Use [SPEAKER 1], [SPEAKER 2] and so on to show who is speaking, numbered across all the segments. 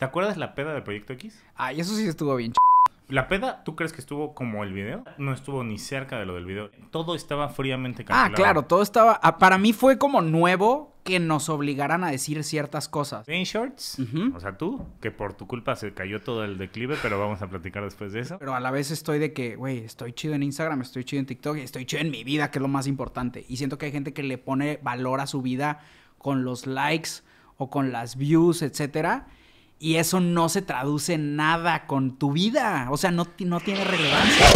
[SPEAKER 1] ¿Te acuerdas la peda de Proyecto X? Ay, eso sí estuvo bien. La peda, ¿tú crees que estuvo como el video? No estuvo ni cerca de lo del video. Todo estaba fríamente ah, calculado. Ah, claro,
[SPEAKER 2] todo estaba. Ah, para mí fue como nuevo que nos obligaran a decir ciertas cosas.
[SPEAKER 1] En shorts, o sea, tú, que por tu culpa se cayó todo el declive, pero vamos a platicar después de eso. Pero a la vez estoy de que, güey,
[SPEAKER 2] estoy chido en Instagram, estoy chido en TikTok, estoy chido en mi vida, que es lo más importante. Y siento que hay gente que le pone valor a su vida con los likes o con las views, etcétera y eso no se traduce en nada con tu vida. O sea, no, no tiene relevancia.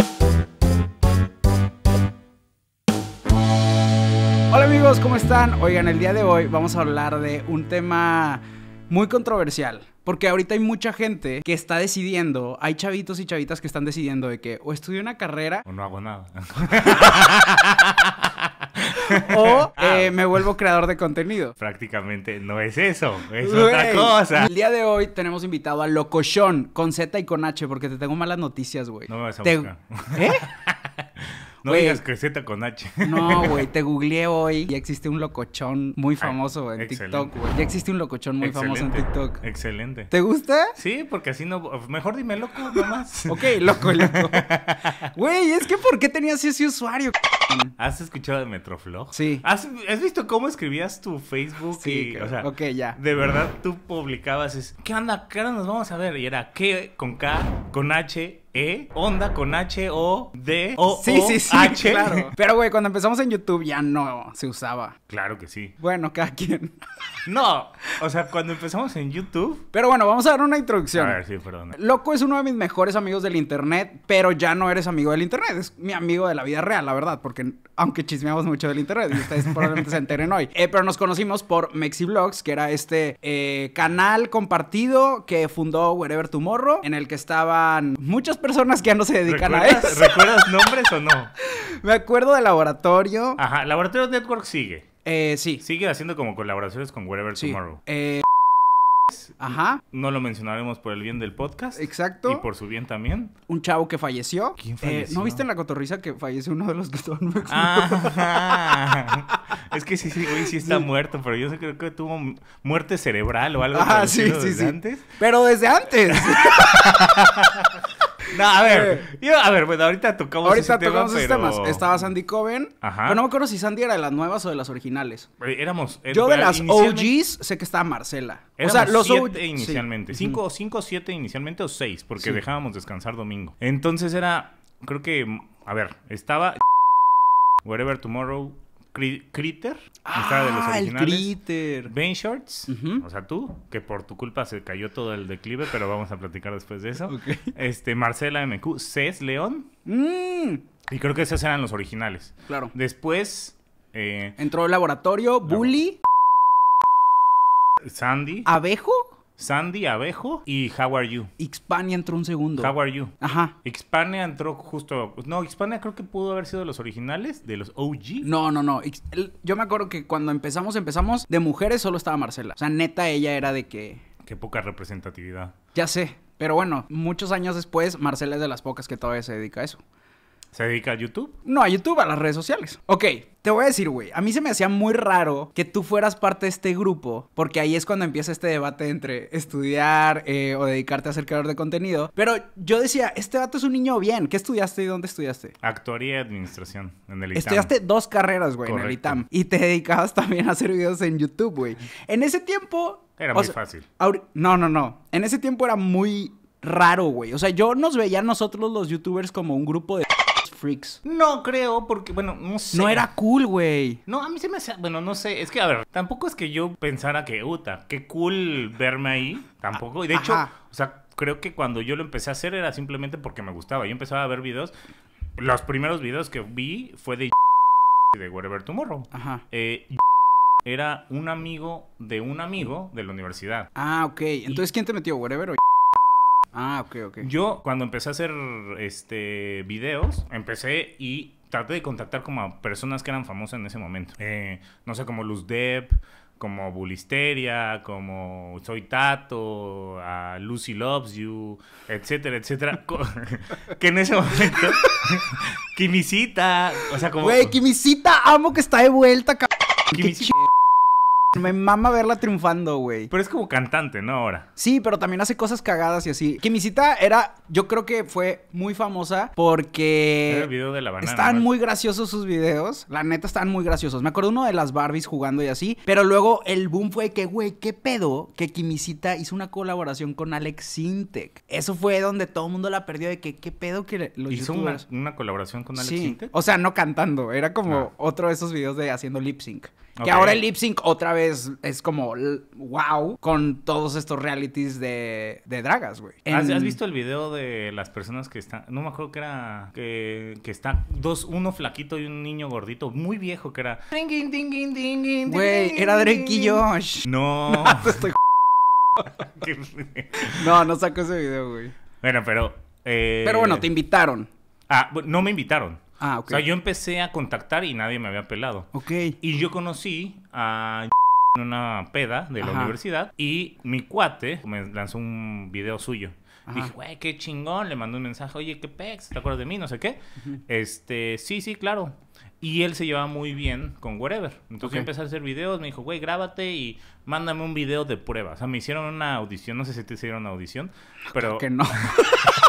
[SPEAKER 2] Hola amigos, ¿cómo están? Oigan, el día de hoy vamos a hablar de un tema muy controversial. Porque ahorita hay mucha gente que está decidiendo, hay chavitos y chavitas que están decidiendo de que o estudio una
[SPEAKER 1] carrera o no hago nada. o ah. eh, me vuelvo creador de contenido. Prácticamente no es eso, es otra cosa. El
[SPEAKER 2] día de hoy tenemos invitado a Locochón, con Z y con H, porque te tengo malas noticias, güey. No me vas ¿Eh? No digas creseta con
[SPEAKER 1] H. No, güey,
[SPEAKER 2] te googleé hoy. Ya existe un locochón muy ah, famoso en TikTok, güey. Ya existe un locochón muy famoso en TikTok. Excelente. ¿Te
[SPEAKER 1] gusta? Sí, porque así no. Mejor dime loco nomás. ok, loco, loco. Güey, es que ¿por qué tenías ese usuario? ¿Has escuchado de Metroflog? Sí. ¿Has, visto cómo escribías tu Facebook? Sí, o sea, ok, ya. De verdad, tú publicabas es, ¿qué onda? ¿Qué onda nos vamos a ver? Y era, ¿qué? Con K, con H e, onda con H, O, D, O, sí, sí, sí, Claro.
[SPEAKER 2] Pero, güey, cuando empezamos en YouTube ya no se usaba.
[SPEAKER 1] Claro que sí.
[SPEAKER 2] Bueno, cada quien.
[SPEAKER 1] No, o sea, cuando empezamos en YouTube. Pero bueno, vamos
[SPEAKER 2] a dar una introducción. A ver, sí, perdón. Loco es uno de mis mejores amigos del internet, pero ya no eres amigo del internet. Es mi amigo de la vida real, la verdad, porque aunque chismeamos mucho del internet y ustedes probablemente se enteren hoy. Eh, pero nos conocimos por MexiVlogs, que era este eh, canal compartido que fundó Wherever Tomorrow, en el que estaban muchas personas personas que ya no se dedican a eso. ¿Recuerdas
[SPEAKER 1] nombres o no? Me acuerdo de Laboratorio. Ajá, Laboratorio Network sigue. Eh, sí. Sigue haciendo como colaboraciones con Wherever Tomorrow. Eh, Ajá. No lo mencionaremos por el bien del podcast. Exacto. Y por su bien también. Un chavo que falleció. ¿Quién eh, falleció? ¿No viste
[SPEAKER 2] en la cotorrisa que falleció uno de los que estaban
[SPEAKER 1] Ajá. Ah, es que sí, sí, güey, sí está muerto, pero yo creo que tuvo muerte cerebral o algo. Ah, sí, sí, sí.
[SPEAKER 2] Pero desde antes.
[SPEAKER 1] a ver. Eh, yo, a ver, bueno, ahorita tocamos Ahorita tocamos tema, temas. Estaba Sandy Coven.
[SPEAKER 2] Ajá. Pero no me acuerdo si Sandy era de las nuevas o de las originales. Éramos. Eh, yo de las OGs sé que estaba Marcela. o sea, los siete OG... inicialmente. Cinco,
[SPEAKER 1] cinco, siete inicialmente o seis, porque dejábamos descansar domingo. Entonces era. Creo que. A ver, estaba. Wherever Tomorrow, Critter. Ah, de los ah, originales. el Critter. Ben Shorts, o sea, tú, que por tu culpa se cayó todo el declive, pero vamos a platicar después de eso. Este, Marcela MQ, Cés León. Mm. Y creo que esos eran los originales. Claro. Después... Eh, Entró el laboratorio, Bully. Sandy. Abejo. Sandy Abejo y How Are You. Xpania entró un segundo. How Are You. Ajá. Xpania entró justo. No, Xpania creo que pudo haber sido de los originales, de los OG. No, no, no. yo me acuerdo que cuando
[SPEAKER 2] empezamos, empezamos de mujeres solo estaba Marcela. O sea, neta, ella era de que. Qué poca representatividad. Ya sé. Pero bueno, muchos años después, Marcela es de las pocas que todavía se dedica a eso. ¿Se dedica a YouTube? No, a YouTube, a las redes sociales. Ok, te voy a decir, güey, a mí se me hacía muy raro que tú fueras parte de este grupo, porque ahí es cuando empieza este debate entre estudiar eh, o dedicarte a ser creador de contenido. Pero yo decía, este vato es un niño bien. ¿Qué estudiaste y dónde
[SPEAKER 1] estudiaste? Actuaría y administración en el ITAM. Estudiaste dos
[SPEAKER 2] carreras, güey, en el ITAM. Y te dedicabas también a hacer videos en YouTube, güey. En ese tiempo. Era muy fácil. No, no, no. En ese tiempo era muy raro, güey. O sea, yo nos veía nosotros los youtubers como un grupo de freaks. No creo, porque, bueno, no sé. No era cool, güey.
[SPEAKER 1] No, a mí se me hacía. Bueno, no sé. Es que, a ver, tampoco es que yo pensara que, puta, qué cool verme ahí. Tampoco. Y de hecho, o sea, creo que cuando yo lo empecé a hacer era simplemente porque me gustaba. Yo empezaba a ver videos. Los primeros videos que vi fue de de Wherever Tomorrow. Ajá. Eh, era un amigo de un amigo de la universidad. Ah, ok. Entonces, ¿quién te metió? ¿Wherever o Ah, ok, ok. Yo, cuando empecé a hacer este videos, empecé y traté de contactar como a personas que eran famosas en ese momento. Eh, no sé, como Luz Depp, como Bulisteria, como Soy Tato, a Lucy Loves You, etcétera, etcétera. que en ese momento. Kimisita, o sea, como. Güey,
[SPEAKER 2] Kimisita, amo que está de vuelta, cabrón. Kimisita me mama verla triunfando, güey. Pero es como cantante, ¿no? Ahora. Sí, pero también hace cosas cagadas y así. Kimisita era, yo creo que fue muy famosa porque. Era el
[SPEAKER 1] video de la Estaban
[SPEAKER 2] muy graciosos sus videos. La neta, estaban muy graciosos. Me acuerdo uno de las Barbies jugando y así. Pero luego el boom fue que, güey, qué pedo que Kimisita hizo una colaboración con Alex Sintec. Eso fue donde todo el mundo la perdió de que, qué pedo que lo hizo.
[SPEAKER 1] Una, colaboración con Alex sí.
[SPEAKER 2] O sea, no cantando. Era como ah. otro de esos videos de haciendo lip sync. Que ahora el lip sync otra vez es como wow con todos estos realities de,
[SPEAKER 1] dragas, güey. ¿Has, visto el video de las personas que están, no me acuerdo que era, que, que está dos, uno flaquito y un niño gordito, muy viejo que era. Güey, era Drake y Josh. No. no
[SPEAKER 2] no, no
[SPEAKER 1] saco ese video, güey. Bueno, pero... Eh, pero bueno, te invitaron. Ah, no me invitaron. Ah, o sea, yo empecé a contactar y nadie me había pelado. Ok. Y yo conocí a en una peda de la universidad y mi cuate me lanzó un video suyo. Dije, güey, qué chingón. Le mandó un mensaje, oye, qué pex, ¿te acuerdas de mí? No sé qué. Este, sí, sí, claro. Y él se llevaba muy bien con Wherever. Entonces empecé a hacer videos, me dijo, güey, grábate y mándame un video de prueba. O sea, me hicieron una audición, no sé si te hicieron una audición, ah, pero... que no.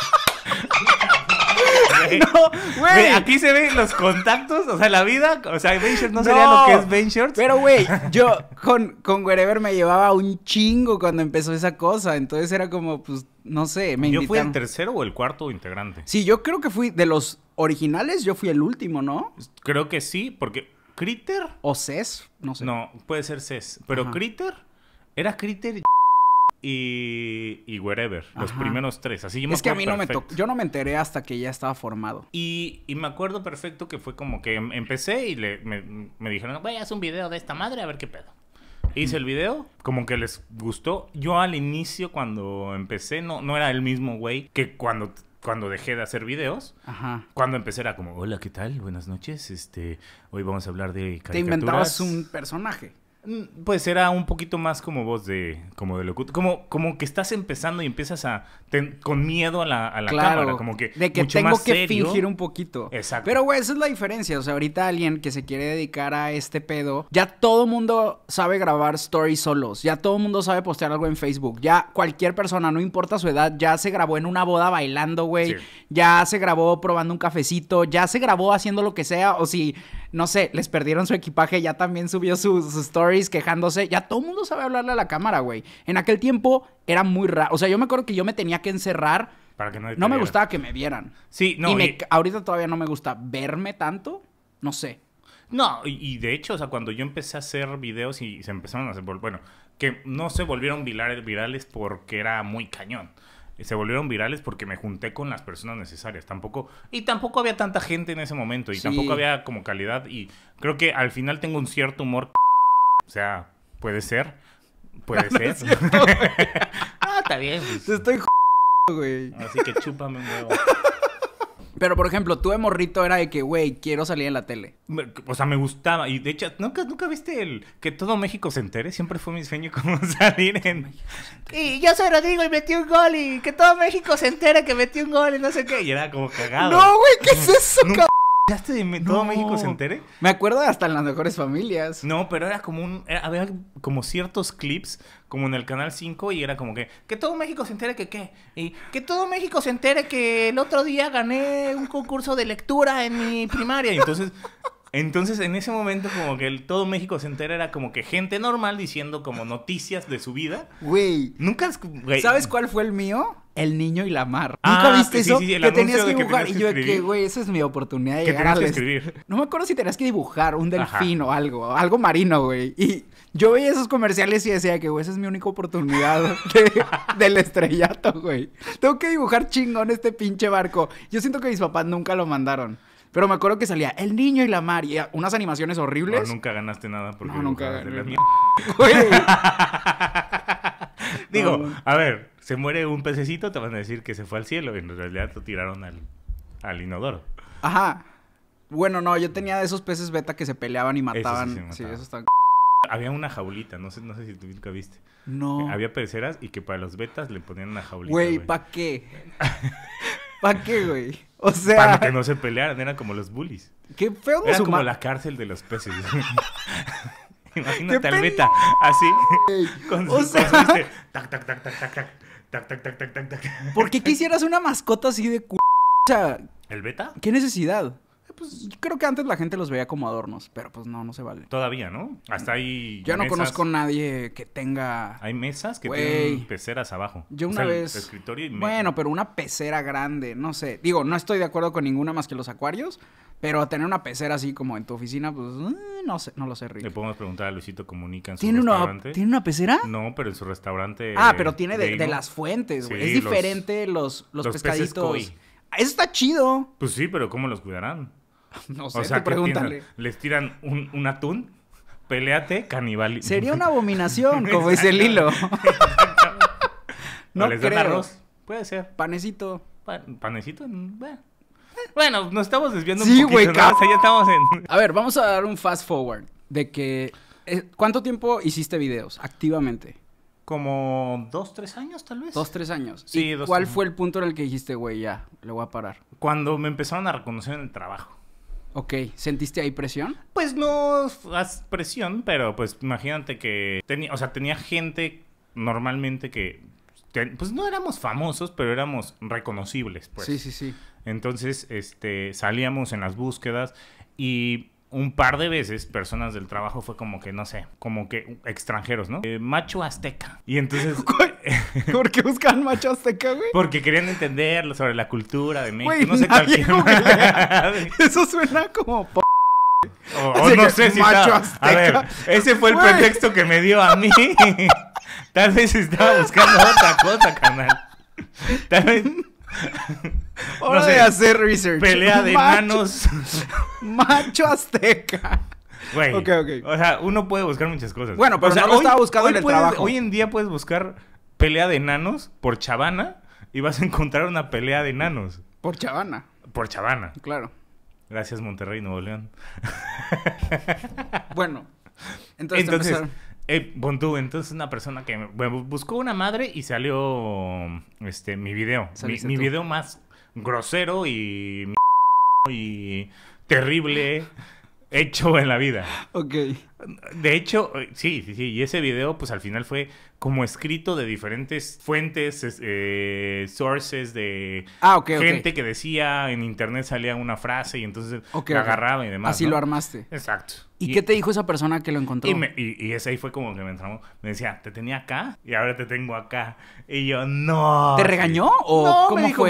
[SPEAKER 1] Aquí se ven los contactos, o sea, la vida. O sea, Ventures no, no sería lo que es Ventures. Pero,
[SPEAKER 2] güey, yo con, con Wherever me llevaba un chingo cuando empezó esa cosa. Entonces era como, pues, no sé, me Yo fui el
[SPEAKER 1] tercero o el cuarto integrante.
[SPEAKER 2] Sí, yo creo que fui de los originales, yo fui el último, ¿no?
[SPEAKER 1] Creo que sí, porque Critter. O Cess, no sé. No, puede ser Cess. Pero Critter. Era Critter y, y Wherever, los primeros tres. Así yo me es que a mí no me tocó,
[SPEAKER 2] yo no me enteré hasta
[SPEAKER 1] que ya estaba formado. Y, me acuerdo perfecto que fue como que em, empecé y le, me, dijeron, güey, haz un video de esta madre a ver qué pedo. Hice el video, como que les gustó. Yo al inicio, cuando empecé, no, no era el mismo güey que cuando cuando dejé de hacer videos, Ajá. cuando empecé era como, hola, ¿qué tal? Buenas noches, este, hoy vamos a hablar de caricaturas. Te inventabas un
[SPEAKER 2] personaje. Mm,
[SPEAKER 1] pues era un poquito más como voz de como de locutor, como como que estás empezando y empiezas a con miedo a la, a la cámara, como que de que tengo que fingir un
[SPEAKER 2] poquito. Exacto. Pero güey, esa es la diferencia, o sea, ahorita alguien que se quiere dedicar a este pedo, ya todo mundo sabe grabar stories solos, ya todo mundo sabe postear algo en Facebook, ya cualquier persona, no importa su edad, ya se grabó en una boda bailando, güey, ya se grabó probando un cafecito, ya se grabó haciendo lo que sea o si no sé, les perdieron su equipaje, ya también subió sus, stories quejándose, ya todo el mundo sabe hablarle a la cámara, güey. En aquel tiempo era muy raro, o sea, yo me acuerdo que yo me tenía que encerrar.
[SPEAKER 1] Para que no, me gustaba
[SPEAKER 2] que me vieran.
[SPEAKER 1] Sí, no. Y, me,
[SPEAKER 2] ahorita todavía no me gusta verme tanto, no sé.
[SPEAKER 1] No, y, de hecho, o sea, cuando yo empecé a hacer videos y se empezaron a hacer, bueno, que no se volvieron virales porque era muy cañón se volvieron virales porque me junté con las personas necesarias. Tampoco, y tampoco había tanta gente en ese momento, y tampoco había como calidad. Y creo que al final tengo un cierto humor. O sea, puede ser. Puede ser. ah, está bien. Pues. Te estoy güey. Así
[SPEAKER 2] que chúpame un huevo. Pero, por ejemplo, tu de
[SPEAKER 1] morrito era de que, güey, quiero salir en la tele. O sea, me gustaba. Y de hecho, ¿nunca, nunca viste el que todo México se entere? Siempre fue mi sueño como salir en...
[SPEAKER 2] Y yo soy Rodrigo y metí
[SPEAKER 1] un gol y que todo México se entere que metí un gol y no sé qué. Y era como cagado. No, güey, ¿qué es eso, todo México se entere? Me acuerdo hasta en las mejores familias. No, pero era como un. Eh, había como ciertos clips, como en el canal 5, y era como que. Que todo México se entere que qué. Y
[SPEAKER 2] que todo México se entere que el otro día gané un concurso de lectura
[SPEAKER 1] en mi primaria. Y entonces entonces, en ese momento, como que todo México se entera, era como que gente normal diciendo como noticias de su vida. Güey. Nunca. ¿Sabes cuál fue el mío? El niño y la mar. Ah, ¿Nunca viste eso? que tenías que dibujar. y yo, dije, que,
[SPEAKER 2] güey, esa es mi oportunidad de llegar a escribir. No me acuerdo si tenías que dibujar un delfín o algo, algo marino, güey. Y yo veía esos comerciales y decía que, güey, esa es mi única oportunidad del estrellato, güey. Tengo que dibujar chingón este pinche barco. Yo siento que mis papás nunca lo mandaron. Pero me acuerdo que salía el niño y la mar y unas animaciones horribles. No,
[SPEAKER 1] nunca ganaste nada porque no, nunca
[SPEAKER 2] gané. Digo,
[SPEAKER 1] a ver, se muere un pececito, te van a decir que se fue al cielo en realidad lo tiraron al, al inodoro.
[SPEAKER 2] Ajá. Bueno, no, yo tenía de esos peces beta que se peleaban y mataban. sí,
[SPEAKER 1] Había una jaulita, no sé, no sé si tú nunca viste. No. Había peceras y que para los betas le ponían una jaulita. Güey, ¿para
[SPEAKER 2] qué? ¿Para qué, güey?
[SPEAKER 1] O sea. Para que no se pelearan, eran como los bullies. Qué feo Era como la cárcel de los peces. Imagínate al beta, así. Con o sea... tac, tac, tac, tac, tac, tac, tac, tac, tac, tac, tac, tac.
[SPEAKER 2] ¿Por qué quisieras una mascota así de c... O sea, ¿El beta? ¿Qué necesidad? pues creo que antes la gente los veía como adornos, pero pues no, no se vale.
[SPEAKER 1] Todavía, ¿no? Hasta ahí. Yo no conozco a nadie que tenga. Hay mesas que tienen peceras abajo. Yo una vez. Escritorio y
[SPEAKER 2] Bueno, pero una pecera grande, no sé. Digo, no estoy de acuerdo con ninguna más que los acuarios. Pero tener una pecera así como en tu oficina, pues eh, no sé, no lo sé, Rick. Le podemos preguntar a Luisito
[SPEAKER 1] Comunica en su ¿Tiene restaurante. Una, ¿Tiene una pecera? No, pero en su restaurante. Ah, pero tiene de, las fuentes, güey. es diferente los, los, pescaditos. Eso
[SPEAKER 2] está chido.
[SPEAKER 1] Pues sí, pero ¿cómo los cuidarán? No sé, o sea, pregúntale. les tiran un, atún, peleate, caníbal Sería una
[SPEAKER 2] abominación, como dice el hilo.
[SPEAKER 1] no les arroz. Puede ser. Panecito. panecito, mm, eh. bueno. nos estamos desviando un poquito. ya
[SPEAKER 2] estamos en... A ver, vamos a dar un fast forward de que... Eh, ¿Cuánto tiempo hiciste videos activamente? Como
[SPEAKER 1] dos, tres años, tal vez. Dos, tres años. Sí, ¿Cuál fue
[SPEAKER 2] el punto en el que dijiste, güey, ya, le voy a parar? Cuando me empezaron a reconocer en el trabajo. Ok,
[SPEAKER 1] ¿sentiste ahí presión? Pues no haz presión, pero pues imagínate que tenía, o sea, tenía gente normalmente que pues no éramos famosos, pero éramos reconocibles, pues. Sí, sí, sí. Entonces, este, salíamos en las búsquedas y un par de veces personas del trabajo fue como que, no sé, como que extranjeros, ¿no? Eh, macho azteca. Y entonces... ¿Por qué buscan
[SPEAKER 2] macho azteca, güey?
[SPEAKER 1] Porque querían entenderlo sobre la cultura de México. no sé cualquier... Eso
[SPEAKER 2] suena como...
[SPEAKER 1] o, no sé si macho azteca. A ver, ese fue el pretexto que me dio a mí. Tal vez estaba buscando otra cosa, canal. Tal vez... Hora de hacer research. Pelea de nanos.
[SPEAKER 2] Macho azteca.
[SPEAKER 1] Güey. Ok, ok. O sea, uno puede buscar muchas cosas. Bueno, pero o sea, no hoy, estaba buscando en el trabajo. Hoy en día puedes buscar pelea de enanos por chavana y vas a encontrar una pelea de enanos. Por chavana. Por chavana. Claro. Gracias, Monterrey, Nuevo León. bueno. Entonces, entonces eh, entonces una persona que bueno, buscó una madre y salió este mi video. mi video más grosero y, y terrible hecho en la vida. Ok. De hecho, sí, sí, sí. Y ese video, pues al final fue como escrito de diferentes fuentes, eh, sources de ah, gente que decía en internet salía una frase y entonces lo agarraba y demás. Así lo armaste.
[SPEAKER 2] Exacto. ¿Y, qué te dijo
[SPEAKER 1] esa persona que lo encontró? Y, ese ahí fue como que me entramos. Me decía, te tenía acá y ahora te tengo acá. Y yo, no. ¿Te regañó o no, cómo me dijo,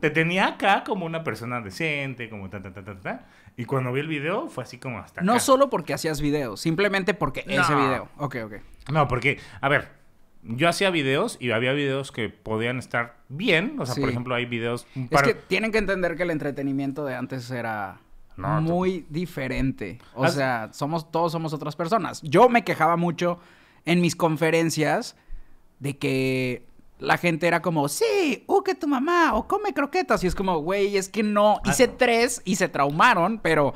[SPEAKER 1] te tenía acá como una persona decente, como ta, ta, ta, ta, ta. Y cuando vi el video fue así como hasta. Acá. No solo porque hacías videos, simplemente porque ese video. Ok, ok. No, porque, a ver, yo hacía videos y había videos que podían estar bien. O sea, por ejemplo, hay videos. Para... Es que
[SPEAKER 2] tienen que entender que el entretenimiento de antes era. muy diferente. O sea, somos, todos somos otras personas. Yo me quejaba mucho en mis conferencias de que la gente era como, sí, uh, que tu mamá, o come croquetas. Y es como, güey, es que no. Hice tres y se traumaron, pero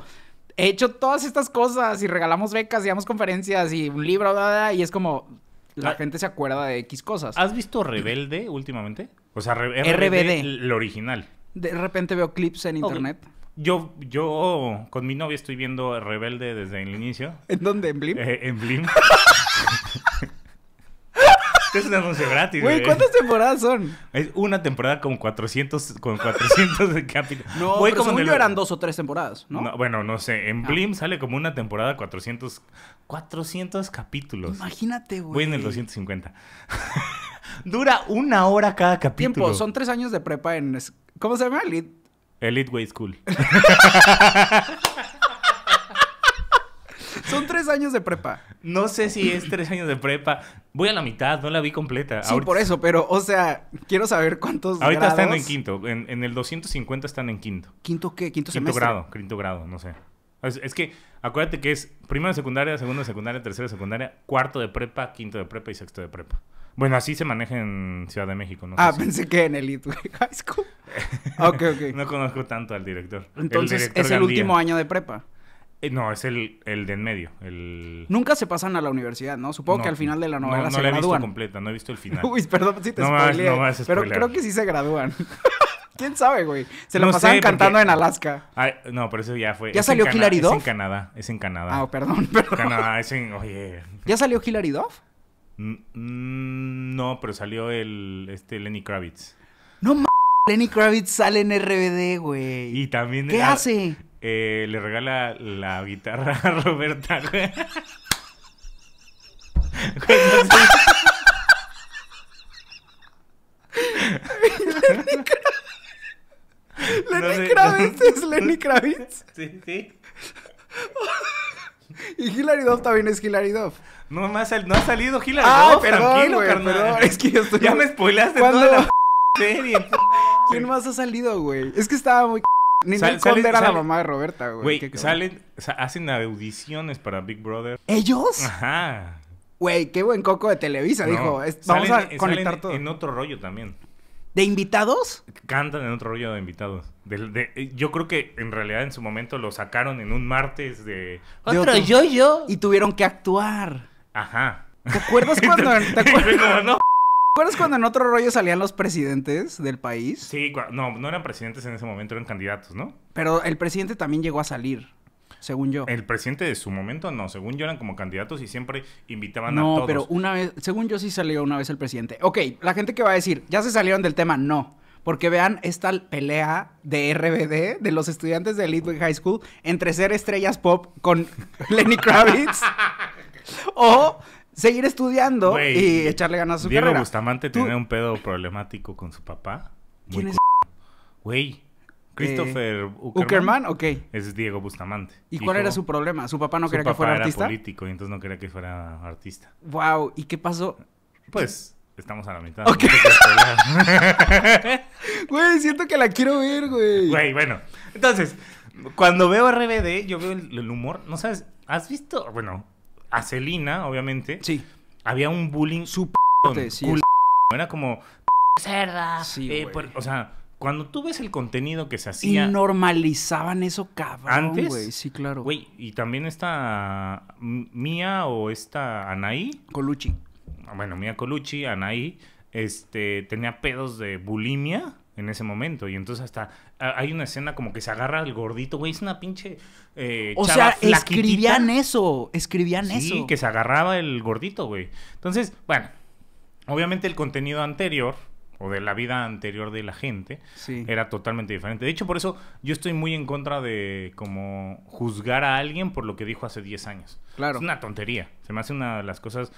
[SPEAKER 2] he hecho todas estas cosas y regalamos becas y damos conferencias y un libro, y es como, la ah. gente se acuerda de X cosas. ¿Has
[SPEAKER 1] visto Rebelde últimamente? O sea, RBD, El original. De repente veo clips en internet. Yo, yo con mi novia estoy viendo Rebelde desde el inicio. ¿En dónde? ¿En Blim? Eh, en Blim. es un anuncio gratis, güey. ¿cuántas temporadas son? Es una temporada con 400, con 400 de No, como yo eran dos o tres temporadas, ¿no? bueno, no sé. En ah. Blim sale como una temporada 400, 400 capítulos. Imagínate, güey. Fue en el 250. Dura una hora cada
[SPEAKER 2] capítulo. Tiempo, son tres años de prepa en... ¿Cómo se llama? Elite...
[SPEAKER 1] Elite Way School.
[SPEAKER 2] Son tres años de prepa.
[SPEAKER 1] No sé si es tres años de prepa. Voy a la mitad, no la vi completa. Sí, por
[SPEAKER 2] eso, pero, o
[SPEAKER 1] sea, quiero saber cuántos. Ahorita están en quinto. En, el 250 están en quinto. ¿Quinto qué? ¿Quinto, quinto grado, quinto grado, no sé. Es, que, acuérdate que es primero de secundaria, segundo de secundaria, tercero de secundaria, cuarto de prepa, quinto de prepa y sexto de prepa. Bueno, así se maneja en Ciudad de México, ¿no? Ah, pensé
[SPEAKER 2] que en Elite
[SPEAKER 1] High School. Ah, ok, ok. no conozco tanto al director. Entonces, es el último año de prepa. Eh, no, es el, el de en medio. El...
[SPEAKER 2] Nunca se pasan a la universidad, ¿no? Supongo que al final de la novela no, no se la he visto completa, no he visto el final. Uy, perdón si te no Pero creo que sí se gradúan. ¿Quién sabe, güey? Se lo pasaban cantando en Alaska.
[SPEAKER 1] no, pero eso ya fue. ¿Ya salió Hilary Duff? Es en Canadá, es en Canadá. Ah, perdón, perdón. Canadá, ah, es en... Oye.
[SPEAKER 2] ¿Ya salió Hilary Duff?
[SPEAKER 1] Mm, mm, no, pero salió el... Este, Lenny Kravitz.
[SPEAKER 2] No mames. Lenny Kravitz sale en RBD, güey. Y también. ¿Qué hace?
[SPEAKER 1] eh, le regala la guitarra a Roberta, Lenny Kravitz es Lenny
[SPEAKER 2] Kravitz. Sí, sí. Y Hilary Duff también es Hilary Duff.
[SPEAKER 1] No, más no ha salido Hilary ah, Duff. tranquilo, carnal. es que yo estoy... Ya me spoilaste toda la
[SPEAKER 2] serie. ¿Quién más ha salido, güey? Es que estaba muy ni Conde era la mamá de Roberta, güey. salen,
[SPEAKER 1] hacen audiciones para Big Brother. ¿Ellos? Ajá.
[SPEAKER 2] Güey, qué buen coco de Televisa, dijo. vamos a conectar todo. En
[SPEAKER 1] otro rollo también. ¿De
[SPEAKER 2] invitados?
[SPEAKER 1] Cantan en otro rollo de invitados. yo creo que en realidad en su momento lo sacaron en un martes de. Otro
[SPEAKER 2] yo-yo. Y tuvieron que actuar.
[SPEAKER 1] Ajá. ¿Te acuerdas cuando.? ¿Te acuerdas? no. ¿Recuerdas cuando en otro rollo salían los presidentes del país? Sí, no, no eran presidentes en ese momento, eran candidatos, ¿no? Pero el presidente también llegó a salir, según yo. El presidente de su momento, no, según yo eran como candidatos y siempre invitaban a todos. No, pero
[SPEAKER 2] una vez, según yo sí salió una vez el presidente. Ok, la gente que va a decir, ya se salieron del tema, no. Porque vean esta pelea de RBD de los estudiantes de Litwick High School entre ser estrellas pop con Lenny Kravitz o seguir estudiando y echarle ganas a su Diego Diego
[SPEAKER 1] Bustamante tiene un pedo problemático con su papá. ¿Quién es? Güey, Christopher eh, Uckerman, Uckerman, ok. Es Diego Bustamante. ¿Y cuál era su problema? ¿Su papá no quería que fuera era político y entonces no quería que fuera artista. Wow, ¿y qué pasó? Pues estamos a la mitad. Ok. Güey, siento que la quiero ver, güey. Güey, bueno. Entonces, cuando veo RBD, yo veo el humor. No sabes, ¿has visto? Bueno, a Celina, obviamente, sí. había un bullying súper. era como.
[SPEAKER 2] Cerda.
[SPEAKER 1] Eh, o sea, cuando tú ves el contenido que se hacía. Y
[SPEAKER 2] normalizaban eso,
[SPEAKER 1] cabrón. Antes. Sí, claro. Güey, y también esta. Mía o esta Anaí. Colucci. Bueno, Mía Colucci, Anaí. Este. Tenía pedos de bulimia en ese momento. Y entonces hasta hay una escena como que se agarra al gordito, güey, es una pinche... Eh, o sea, escribían eso, escribían eso. Sí, que se agarraba el gordito, güey. Entonces, bueno, obviamente el contenido anterior o de la vida anterior de la gente era totalmente diferente. De hecho, por eso yo estoy muy en contra de como juzgar a alguien por lo que dijo hace 10 años. Claro. Es una tontería. Se me hace una de las cosas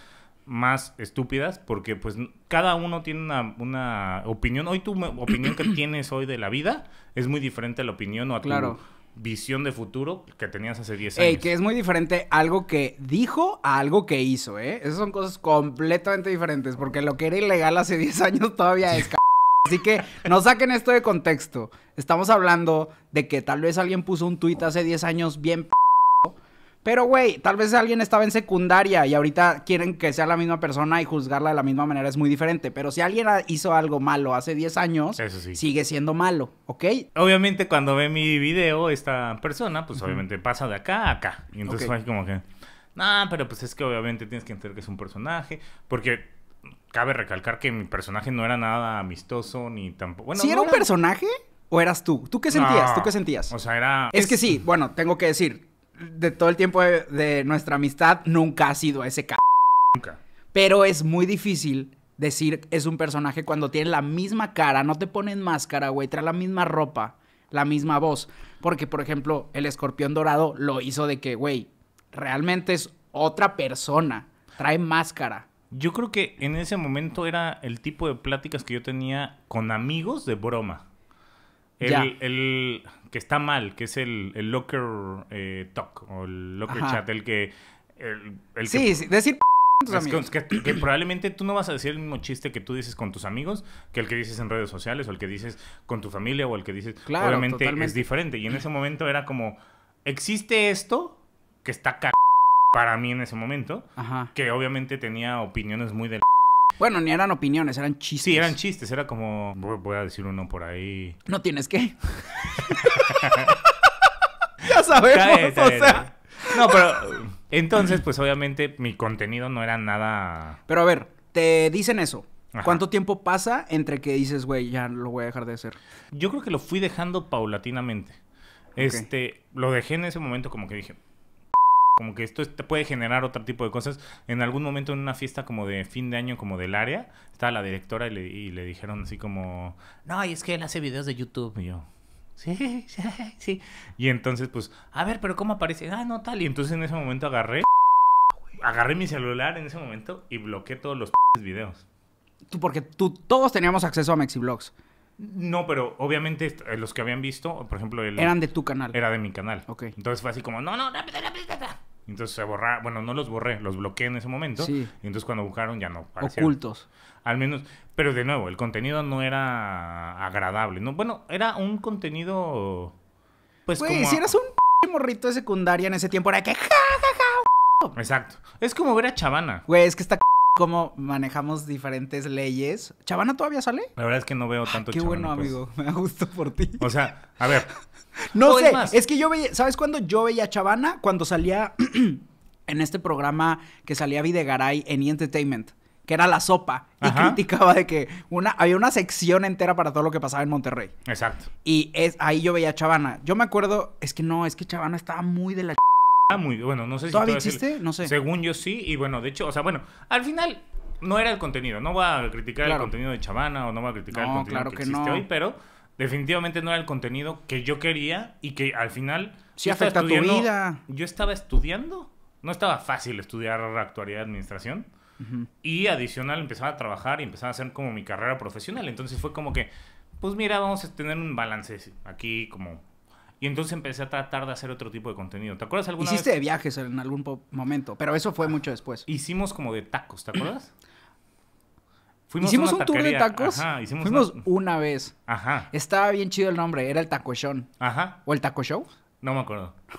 [SPEAKER 1] más estúpidas porque pues cada uno tiene una, opinión. Hoy tu opinión que tienes hoy de la vida es muy diferente a la opinión o a tu visión de futuro que tenías hace 10 años. Ey,
[SPEAKER 2] que es muy diferente algo que dijo a algo que hizo, ¿eh? Esas son cosas completamente diferentes porque lo que era ilegal hace 10 años todavía es... Así que no saquen esto de contexto. Estamos hablando de que tal vez alguien puso un tuit hace 10 años bien... P pero, güey, tal vez alguien estaba en secundaria y ahorita quieren que sea la misma persona y juzgarla de la misma manera es muy diferente. Pero si alguien hizo algo malo hace 10 años, sigue siendo malo, ¿ok?
[SPEAKER 1] Obviamente, cuando ve mi video, esta persona, pues obviamente pasa de acá a acá. Y entonces fue como que, nah, pero pues es que obviamente tienes que entender que es un personaje. Porque cabe recalcar que mi personaje no era nada amistoso ni tampoco. Bueno, si era un personaje? ¿O eras tú? ¿Tú qué sentías? ¿Tú qué sentías? O sea, era. es, que
[SPEAKER 2] sí, bueno, tengo que decir, de todo el tiempo de, nuestra amistad nunca ha sido ese c. Nunca. Pero es muy difícil decir es un personaje cuando tiene la misma cara, no te ponen máscara, güey, trae la misma ropa, la misma voz. Porque, por ejemplo, el escorpión dorado lo hizo de que, güey, realmente es otra persona, trae máscara.
[SPEAKER 1] Yo creo que en ese momento era el tipo de pláticas que yo tenía con amigos de broma. el que está mal, que es el, locker eh, talk o el locker chat, el que... El, sí, que... decir... Que, probablemente tú no vas a decir el mismo chiste que tú dices con tus amigos que el que dices en redes sociales o el que dices con tu familia o el que dices. Claro, obviamente es diferente. Y en ese momento era como: existe esto que está c para mí en ese momento, que obviamente tenía opiniones muy del bueno, ni eran opiniones, eran chistes. Sí, eran chistes, era como, voy a decir uno por ahí. No tienes que. ya sabemos, o sea. No, pero entonces, pues obviamente mi contenido no era nada... Pero
[SPEAKER 2] a ver, te dicen eso. ¿Cuánto tiempo pasa entre que dices,
[SPEAKER 1] güey, ya lo voy a dejar de hacer? Yo creo que lo fui dejando paulatinamente. Este, lo dejé en ese momento como que dije, como que esto te puede generar otro tipo de cosas. En algún momento en una fiesta como de fin de año, como del área, estaba la directora y le, dijeron así como, no, y es que él hace videos de YouTube. Y yo, sí, sí, sí. Y entonces pues, a ver, pero ¿cómo aparece? Ah, no, tal. Y entonces en ese momento agarré, agarré mi celular en ese momento y bloqueé todos los videos.
[SPEAKER 2] Tú, porque tú, todos teníamos acceso a
[SPEAKER 1] Mexiblogs. No, pero obviamente eh, los que habían visto, por ejemplo... El, Eran de tu canal. Era de mi canal. Ok. Entonces fue así como, no, no, rápido, rápido, rápido. Entonces se borra, bueno, no los borré, los bloqueé en ese momento. Y entonces cuando buscaron ya no. Ocultos. Al menos, pero de nuevo, el contenido no era agradable. No, bueno, era un contenido. Pues Güey, si eras
[SPEAKER 2] un p morrito de secundaria en ese tiempo, era que.
[SPEAKER 1] Exacto. Es como ver a
[SPEAKER 2] Chavana. Güey, es que está cómo manejamos diferentes leyes. ¿Chavana todavía sale?
[SPEAKER 1] La verdad es que no veo tanto Chavana. Qué bueno, pues. amigo. Me da gusto por ti. O sea, a ver. no sé.
[SPEAKER 2] Es, que yo veía. ¿Sabes cuándo yo veía Chavana? Cuando salía en este programa que salía Videgaray en E! Entertainment que era la sopa y criticaba de que una había una sección entera para todo lo que pasaba en Monterrey. Exacto. Y es ahí yo veía a Chavana. Yo me acuerdo, es que no,
[SPEAKER 1] es que Chavana estaba muy de la Ah, muy bueno, no sé si todavía existe, no sé. Según yo sí, y bueno, de hecho, o sea, bueno, al final no era el contenido, no voy a criticar el contenido de Chavana o no voy a criticar el contenido que, existe hoy, pero definitivamente no era el contenido que yo quería y que al final sí afecta tu vida. Yo estaba estudiando, no estaba fácil estudiar actualidad de administración. Y adicional empezaba a trabajar y empezaba a hacer como mi carrera profesional. Entonces fue como que, pues mira, vamos a tener un balance aquí como y entonces empecé a tratar de hacer otro tipo de contenido. ¿Te acuerdas alguna Hiciste de
[SPEAKER 2] viajes en algún momento, pero eso fue mucho después. Hicimos como de tacos, ¿te acuerdas?
[SPEAKER 1] hicimos un tour de tacos. Ajá, hicimos Fuimos
[SPEAKER 2] una... vez. Ajá. Estaba bien chido el nombre, era el Taco Ajá. ¿O el Taco Show? No me acuerdo.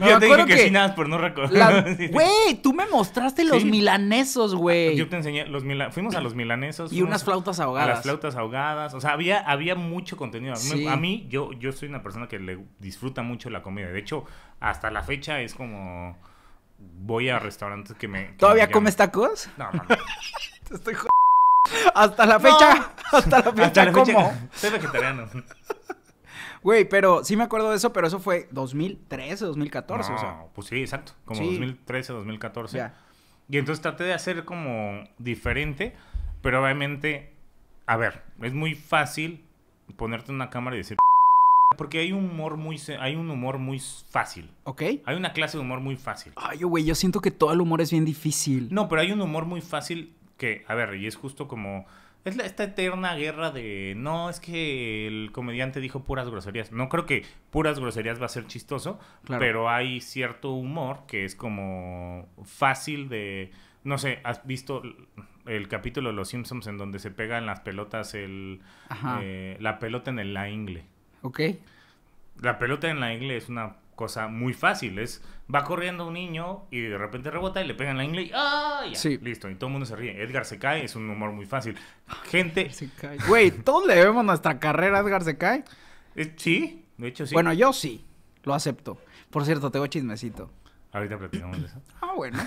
[SPEAKER 2] No, yo te dije que, sí, nada, por no recordar Güey,
[SPEAKER 1] tú me mostraste los milanesos, güey. Yo te enseñé, los fuimos a los milanesos. Y unas flautas ahogadas. las flautas ahogadas. O sea, había, había mucho contenido. A mí, yo, yo soy una persona que le disfruta mucho la comida. De hecho, hasta la fecha es como... Voy a restaurantes que me... ¿Todavía comes tacos? No, no. te estoy jodiendo. Hasta la fecha, hasta la fecha, hasta la ¿cómo? Soy vegetariano.
[SPEAKER 2] Güey, pero sí me acuerdo de eso, pero eso fue 2013, 2014. pues sí, exacto. Como 2013,
[SPEAKER 1] 2014. Y entonces traté de hacer como diferente, pero obviamente, a ver, es muy fácil ponerte una cámara y decir porque hay un humor muy hay un humor muy fácil. Ok. Hay una clase de humor muy fácil. Ay, güey, yo siento que todo el humor es bien difícil. No, pero hay un humor muy fácil que, a ver, y es justo como es esta eterna guerra de, no, es que el comediante dijo puras groserías. No creo que puras groserías va a ser chistoso, pero hay cierto humor que es como fácil de, no sé, has visto el capítulo de Los Simpsons en donde se pegan las pelotas, el, eh, la pelota en el, la ingle. Ok. La pelota en la ingle es una cosa muy fácil. Es, va corriendo un niño y de repente rebota y le pegan la ingle y ¡ah! Listo. Y todo el mundo se ríe. Edgar se cae, es un humor muy fácil. Gente... Se cae. Güey, ¿todos le debemos nuestra carrera a Edgar se cae? Eh, sí, de hecho sí. Bueno, yo sí. Lo acepto. Por cierto, tengo chismecito. Ahorita platicamos de eso.
[SPEAKER 2] ah, bueno.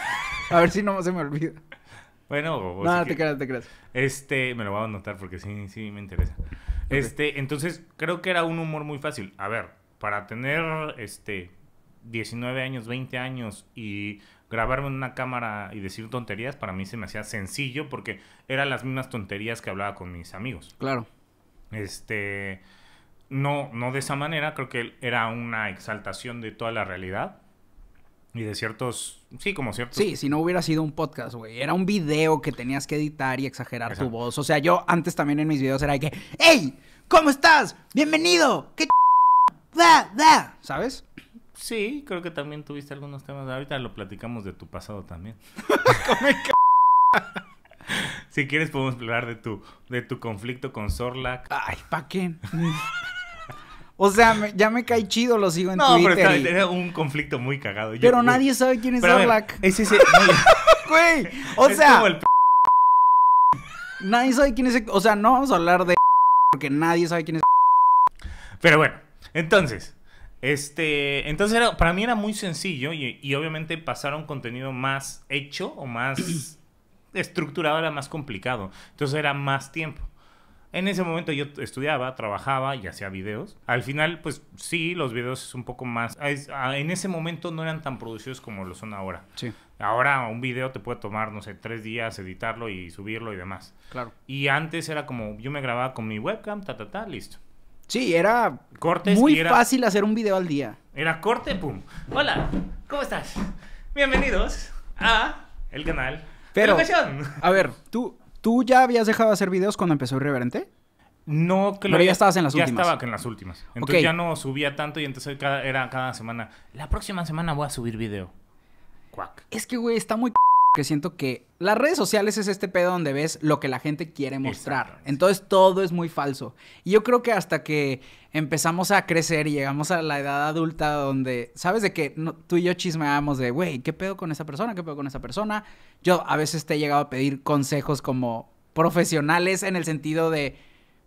[SPEAKER 2] A ver si no se me olvida.
[SPEAKER 1] Bueno, no, te creas, te creas. Este, me lo voy a anotar porque sí, sí me interesa. Este, entonces creo que era un humor muy fácil. A ver, para tener este 19 años, 20 años y grabarme en una cámara y decir tonterías, para mí se me hacía sencillo porque eran las mismas tonterías que hablaba con mis amigos. Claro. Este no no de esa manera, creo que era una exaltación de toda la realidad. Y de ciertos, sí, como ciertos. Sí, si
[SPEAKER 2] no hubiera sido un podcast, güey. Era un video que tenías que editar y exagerar tu voz. O sea, yo antes también en mis videos era de que, ¡Hey! ¿Cómo estás? ¡Bienvenido! ¿Qué
[SPEAKER 1] ¿sabes? Sí, creo que también tuviste algunos temas. Ahorita lo platicamos de tu pasado también. si quieres podemos hablar de tu, de tu conflicto con Sorlac. Ay, ¿pa' qué?
[SPEAKER 2] O sea, ya me cae chido, lo sigo en no, Twitter. No, pero
[SPEAKER 1] está, un conflicto muy cagado. pero nadie sabe quién es
[SPEAKER 2] o sea... Nadie sabe quién es... O sea, no vamos a hablar de... Porque nadie sabe quién es... Pero bueno, entonces,
[SPEAKER 1] este, entonces para mí era muy sencillo y, obviamente pasar a un contenido más hecho o más estructurado era más complicado. Entonces era más tiempo. En ese momento yo estudiaba, trabajaba y hacía videos. Al final, pues sí, los videos es un poco más... en ese momento no eran tan producidos como lo son ahora. Sí. Ahora un video te puede tomar, no sé, tres días editarlo y subirlo y demás. Claro. Y antes era como, yo me grababa con mi webcam, ta, ta, ta, listo. Sí, era Cortes muy fácil hacer un video al día. Era corte, pum. Hola, ¿cómo estás? Bienvenidos a el canal. Pero, a
[SPEAKER 2] ver, ¿tú, ¿tú ya habías dejado de hacer videos cuando empezó Irreverente? No, que Pero ya estabas en las últimas. Ya estaba que en las últimas. Entonces ya
[SPEAKER 1] no subía tanto y entonces era cada semana. La próxima semana voy a subir video. Cuac.
[SPEAKER 2] Es que, güey, está muy c que siento que las redes sociales es este pedo donde ves lo que la gente quiere mostrar. Entonces todo es muy falso. Y yo creo que hasta que empezamos a crecer y llegamos a la edad adulta donde, ¿sabes de que tú y yo chismeábamos de, güey, ¿qué pedo con esa persona? ¿Qué pedo con esa persona? Yo a veces te he llegado a pedir consejos como profesionales en el sentido de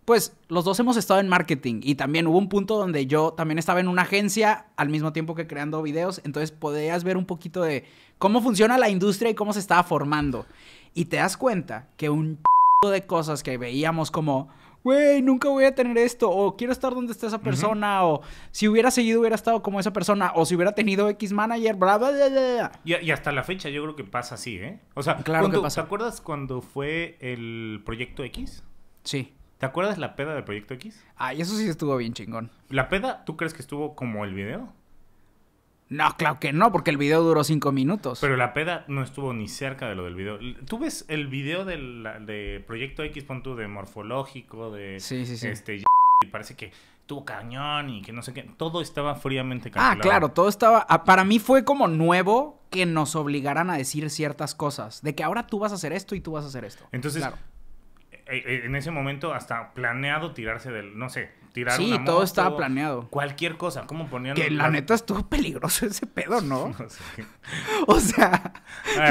[SPEAKER 2] pues los dos hemos estado en marketing y también hubo un punto donde yo también estaba en una agencia al mismo tiempo que creando videos, entonces podías ver un poquito de cómo funciona la industria y cómo se estaba formando. Y te das cuenta que un ch... de cosas que veíamos como, güey, nunca voy a tener esto, o quiero estar donde está esa persona, o si hubiera seguido hubiera estado como esa persona, o si hubiera tenido X manager, bla, bla, bla, bla.
[SPEAKER 1] Y, hasta la fecha yo creo que pasa así, ¿eh? O sea, claro que ¿te acuerdas cuando fue el proyecto X? Sí. ¿Te acuerdas la peda del Proyecto X? Ay, eso sí estuvo bien chingón. ¿La peda, tú crees que estuvo como el video? No, claro que no, porque el video duró cinco minutos. Pero la peda no estuvo ni cerca de lo del video. ¿Tú ves el video de, Proyecto X, pon tú, de Morfológico, de... Sí, Este, y parece que tuvo cañón y que no sé qué. Todo estaba fríamente ah, calculado. Ah, claro,
[SPEAKER 2] todo estaba... Ah, para mí fue como nuevo que nos obligaran a decir ciertas cosas. De que ahora tú vas a hacer esto y tú vas a hacer esto. Entonces...
[SPEAKER 1] Eh, eh, en ese momento hasta planeado tirarse del, no sé, tirar Sí, todo estaba planeado. Cualquier cosa, como ponían... Que la, neta
[SPEAKER 2] estuvo peligroso ese pedo, ¿no? o sea,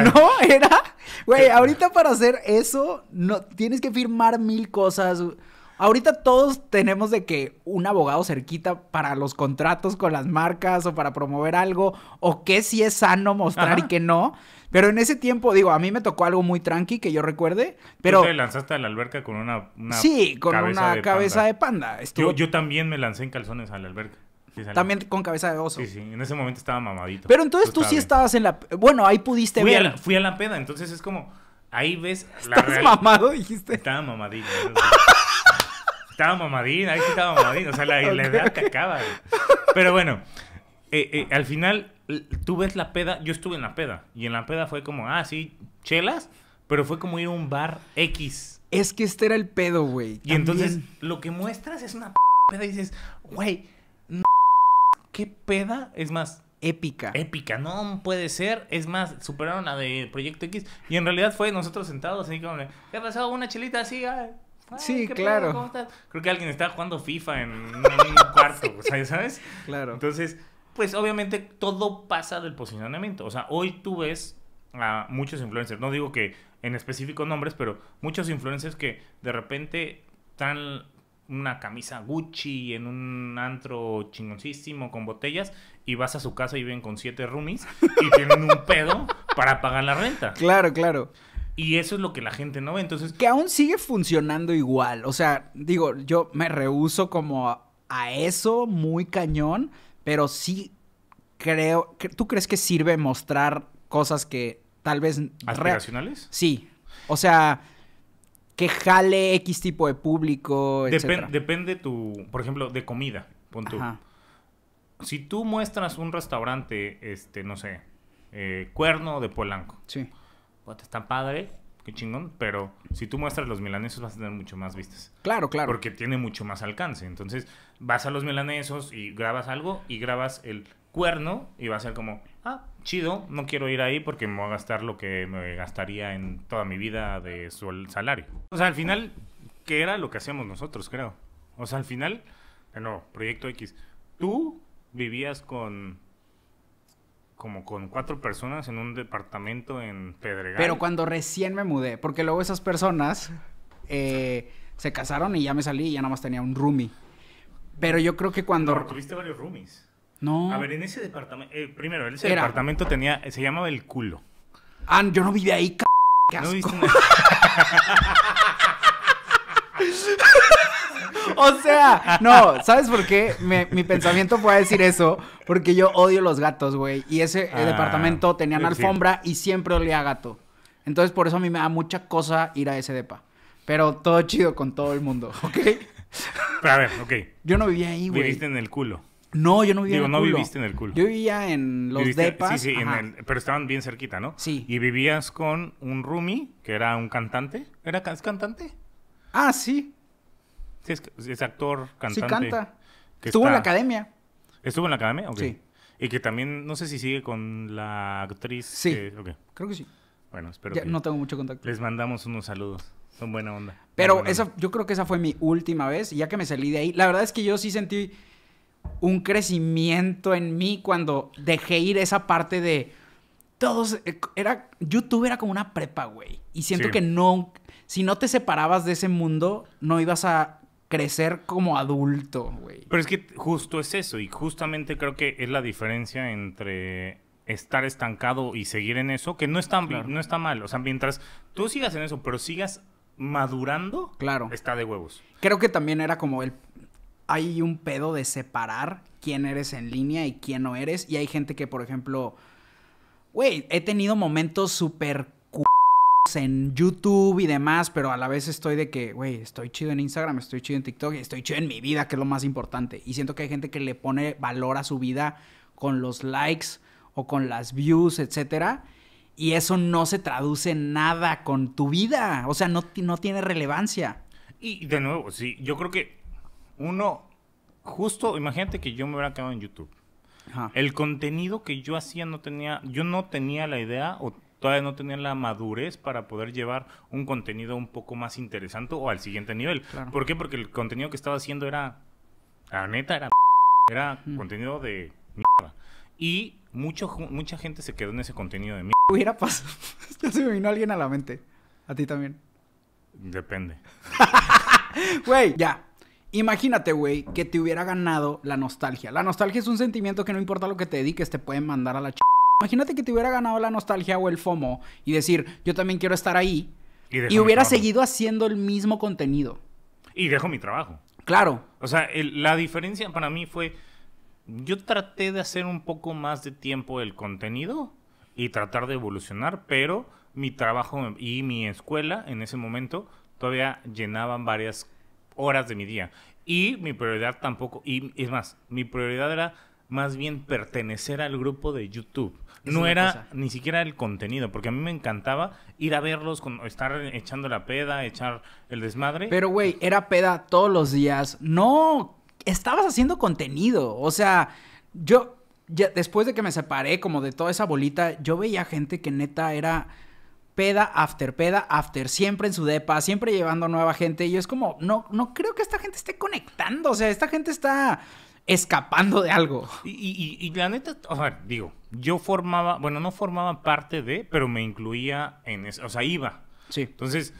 [SPEAKER 1] no era...
[SPEAKER 2] Güey, ahorita para hacer eso, no, tienes que firmar mil cosas. Ahorita todos tenemos de que un abogado cerquita para los contratos con las marcas o para promover algo, o que si es sano mostrar y que no. Pero en ese tiempo, digo, a mí me tocó algo muy tranqui que yo recuerde, pero... Tú te
[SPEAKER 1] lanzaste a la alberca con una... una sí, con una cabeza de
[SPEAKER 2] panda. Yo,
[SPEAKER 1] también me lancé en calzones a la alberca. También con cabeza de oso. Sí, sí, en ese momento estaba mamadito. Pero entonces tú, sí
[SPEAKER 2] estabas en la... Bueno, ahí pudiste ver...
[SPEAKER 1] fui a la peda, entonces es como... Ahí ves... La ¿Estás mamado, dijiste? Estaba mamadito. estaba mamadito, ahí sí estaba mamadito. O sea, la, edad te acaba. Pero bueno, eh, eh, al final tú ves la peda, yo estuve en la peda, y en la peda fue como, ah, sí, chelas, pero fue como ir a un bar X. Es que este era el pedo, güey. Y entonces lo que muestras es una peda y dices, güey, qué peda, es más... Épica. Épica, no puede ser. Es más, superaron la de Proyecto X. Y en realidad fue nosotros sentados así como, ¿qué pasado? Una chelita así, sí, ah, claro. Creo que alguien estaba jugando FIFA en, un cuarto, o sea, ¿sabes? Claro. Entonces, pues obviamente todo pasa del posicionamiento. O sea, hoy tú ves a muchos influencers, no digo que en específico nombres, pero muchos influencers que de repente están una camisa Gucci en un antro chingoncísimo con botellas y vas a su casa y viven con siete roomies y tienen un pedo para pagar la renta.
[SPEAKER 2] Claro, claro.
[SPEAKER 1] Y eso es lo que la gente no ve, entonces...
[SPEAKER 2] Que aún sigue funcionando igual, o sea, digo, yo me rehuso como a eso muy cañón, pero sí creo. ¿Tú crees que sirve mostrar cosas que tal vez. ¿Aspiracionales? Sí. O sea, que jale X tipo de público. Depende,
[SPEAKER 1] depende tu. Por ejemplo, de comida. Pon tú. Si tú muestras un restaurante, este, no sé, eh, cuerno de Polanco. Sí. Pues, está padre, qué chingón, pero si tú muestras los milaneses vas a tener mucho más vistas. Claro, claro. Porque tiene mucho más alcance. Entonces, vas a los milanesos y grabas algo y grabas el cuerno y va a ser como, ah, chido, no quiero ir ahí porque me voy a gastar lo que me gastaría en toda mi vida de su salario. O sea, al final, ¿qué era lo que hacíamos nosotros, creo? O sea, al final, no, Proyecto X, tú vivías con como con cuatro personas en un departamento en Pedregal. Pero cuando
[SPEAKER 2] recién me mudé, porque luego esas personas eh, se casaron y ya me salí y ya nada más tenía un roomie. Pero yo creo que cuando...
[SPEAKER 1] tuviste varios roomies. No. A ver, en ese departamento... Eh, primero, primero, ese departamento tenía... Se llamaba El Culo. Ah, yo no viví ahí, c...
[SPEAKER 2] O sea, no, ¿sabes por qué? mi pensamiento fue decir eso, porque yo odio los gatos, güey. Y ese eh, ah, departamento departamento una alfombra y siempre olía a gato. Entonces, por eso a mí me da mucha cosa ir a ese depa. Pero todo chido con todo el mundo, ¿ok?
[SPEAKER 1] Pero a ver, ok. Yo no vivía ahí, güey. Viviste en el culo. No, yo no vivía en el culo. no viviste en el culo. Yo vivía en los depas. Sí, sí, pero estaban bien cerquita, ¿no? Sí. Y vivías con un roomie, que era un cantante. ¿Era es cantante? Ah, sí. es, actor, cantante. Sí, canta. Estuvo en la academia. ¿Estuvo en la academia? Sí. Y que también, no sé si sigue con la actriz. Sí. Creo que sí. Bueno, espero No tengo mucho contacto. Les mandamos unos saludos. Son buena onda. Pero
[SPEAKER 2] yo creo que esa fue mi última vez, ya que me salí de ahí. La verdad es que yo sí sentí un crecimiento en mí cuando dejé ir esa parte de todos eh, era YouTube era como una prepa,
[SPEAKER 1] güey. Y siento que no si
[SPEAKER 2] no te separabas de ese mundo
[SPEAKER 1] no ibas a crecer como adulto, güey. Pero es que justo es eso y justamente creo que es la diferencia entre estar estancado y seguir en eso, que no está, no está mal, o sea, mientras tú sigas en eso, pero sigas madurando, claro. está de huevos. Creo que también
[SPEAKER 2] era como el hay un pedo de separar quién eres en línea y quién no eres. Y hay gente que, por ejemplo, güey, he tenido momentos súper en YouTube y demás, pero a la vez estoy de que, güey, estoy chido en Instagram, estoy chido en TikTok, estoy chido en mi vida, que es lo más importante. Y siento que hay gente que le pone valor a su vida con los likes o con las views, etcétera y eso no se traduce nada con tu vida. O sea, no, no tiene relevancia.
[SPEAKER 1] Y de nuevo, sí, yo creo que uno, justo, imagínate que yo me hubiera quedado en YouTube. El contenido que yo hacía no tenía, yo no tenía la idea o todavía no tenía la madurez para poder llevar un contenido un poco más interesante o al siguiente nivel. ¿Por qué? Porque el contenido que estaba haciendo era, la neta, era, era contenido de Y mucho, mucha gente se quedó en ese contenido de mí. Hubiera pasado.
[SPEAKER 2] ya se me vino alguien a la mente. A ti también.
[SPEAKER 1] Depende. Güey, ya.
[SPEAKER 2] Imagínate, güey, que te hubiera ganado la nostalgia. La nostalgia es un sentimiento que no importa lo que te dediques, te pueden mandar a la ch... Imagínate que te hubiera ganado la nostalgia o el FOMO y decir, yo también quiero estar ahí.
[SPEAKER 1] Y, hubiera seguido
[SPEAKER 2] haciendo el mismo contenido.
[SPEAKER 1] Y dejo mi trabajo. Claro. O sea, la diferencia para mí fue yo traté de hacer un poco más de tiempo el contenido y tratar de evolucionar, pero mi trabajo y mi escuela en ese momento todavía llenaban varias horas de mi día. Y mi prioridad tampoco, y es más, mi prioridad era más bien pertenecer al grupo de YouTube. no era ni siquiera el contenido, porque a mí me encantaba ir a verlos, estar echando la peda, echar el desmadre. Pero,
[SPEAKER 2] güey, era peda todos los días. No estabas haciendo contenido. O sea, yo, después de que me separé como de toda esa bolita, yo veía gente que neta era peda, after peda, after, siempre en su depa, siempre llevando nueva gente. Y es como, no, no creo que esta gente esté conectando. O sea, esta gente está escapando de algo.
[SPEAKER 1] Y, y, la neta, o sea, digo, yo formaba, bueno, no formaba parte de, pero me incluía en eso, o sea, iba. Sí. Entonces,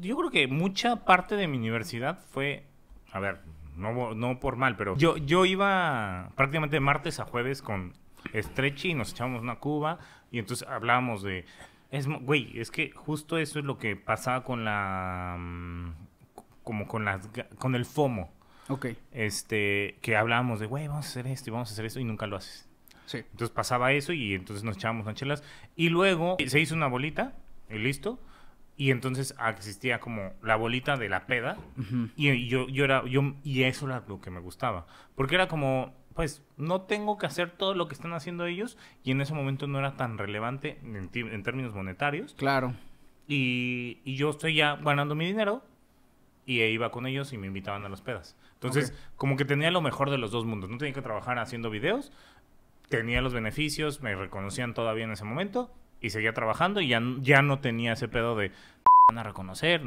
[SPEAKER 1] yo creo que mucha parte de mi universidad fue, a ver, no, por mal, pero yo, yo iba prácticamente de martes a jueves con Stretchy y nos echábamos una cuba y entonces hablábamos de... Es, güey, es que justo eso es lo que pasaba con la... Mm, como con las... con el FOMO. Ok. Este, que hablábamos de, güey, vamos a hacer esto y vamos a hacer esto y nunca lo haces. Sí. Entonces pasaba eso y entonces nos echábamos chelas. Y luego se hizo una bolita y listo y entonces existía como la bolita de la peda y yo, yo era yo y eso era lo que me gustaba porque era como pues no tengo que hacer todo lo que están haciendo ellos y en ese momento no era tan relevante en, términos monetarios claro y, yo estoy ya ganando mi dinero y iba con ellos y me invitaban a las pedas entonces como que tenía lo mejor de los dos mundos no tenía que trabajar haciendo videos tenía los beneficios me reconocían todavía en ese momento y seguía trabajando y ya, no tenía ese pedo de van a reconocer.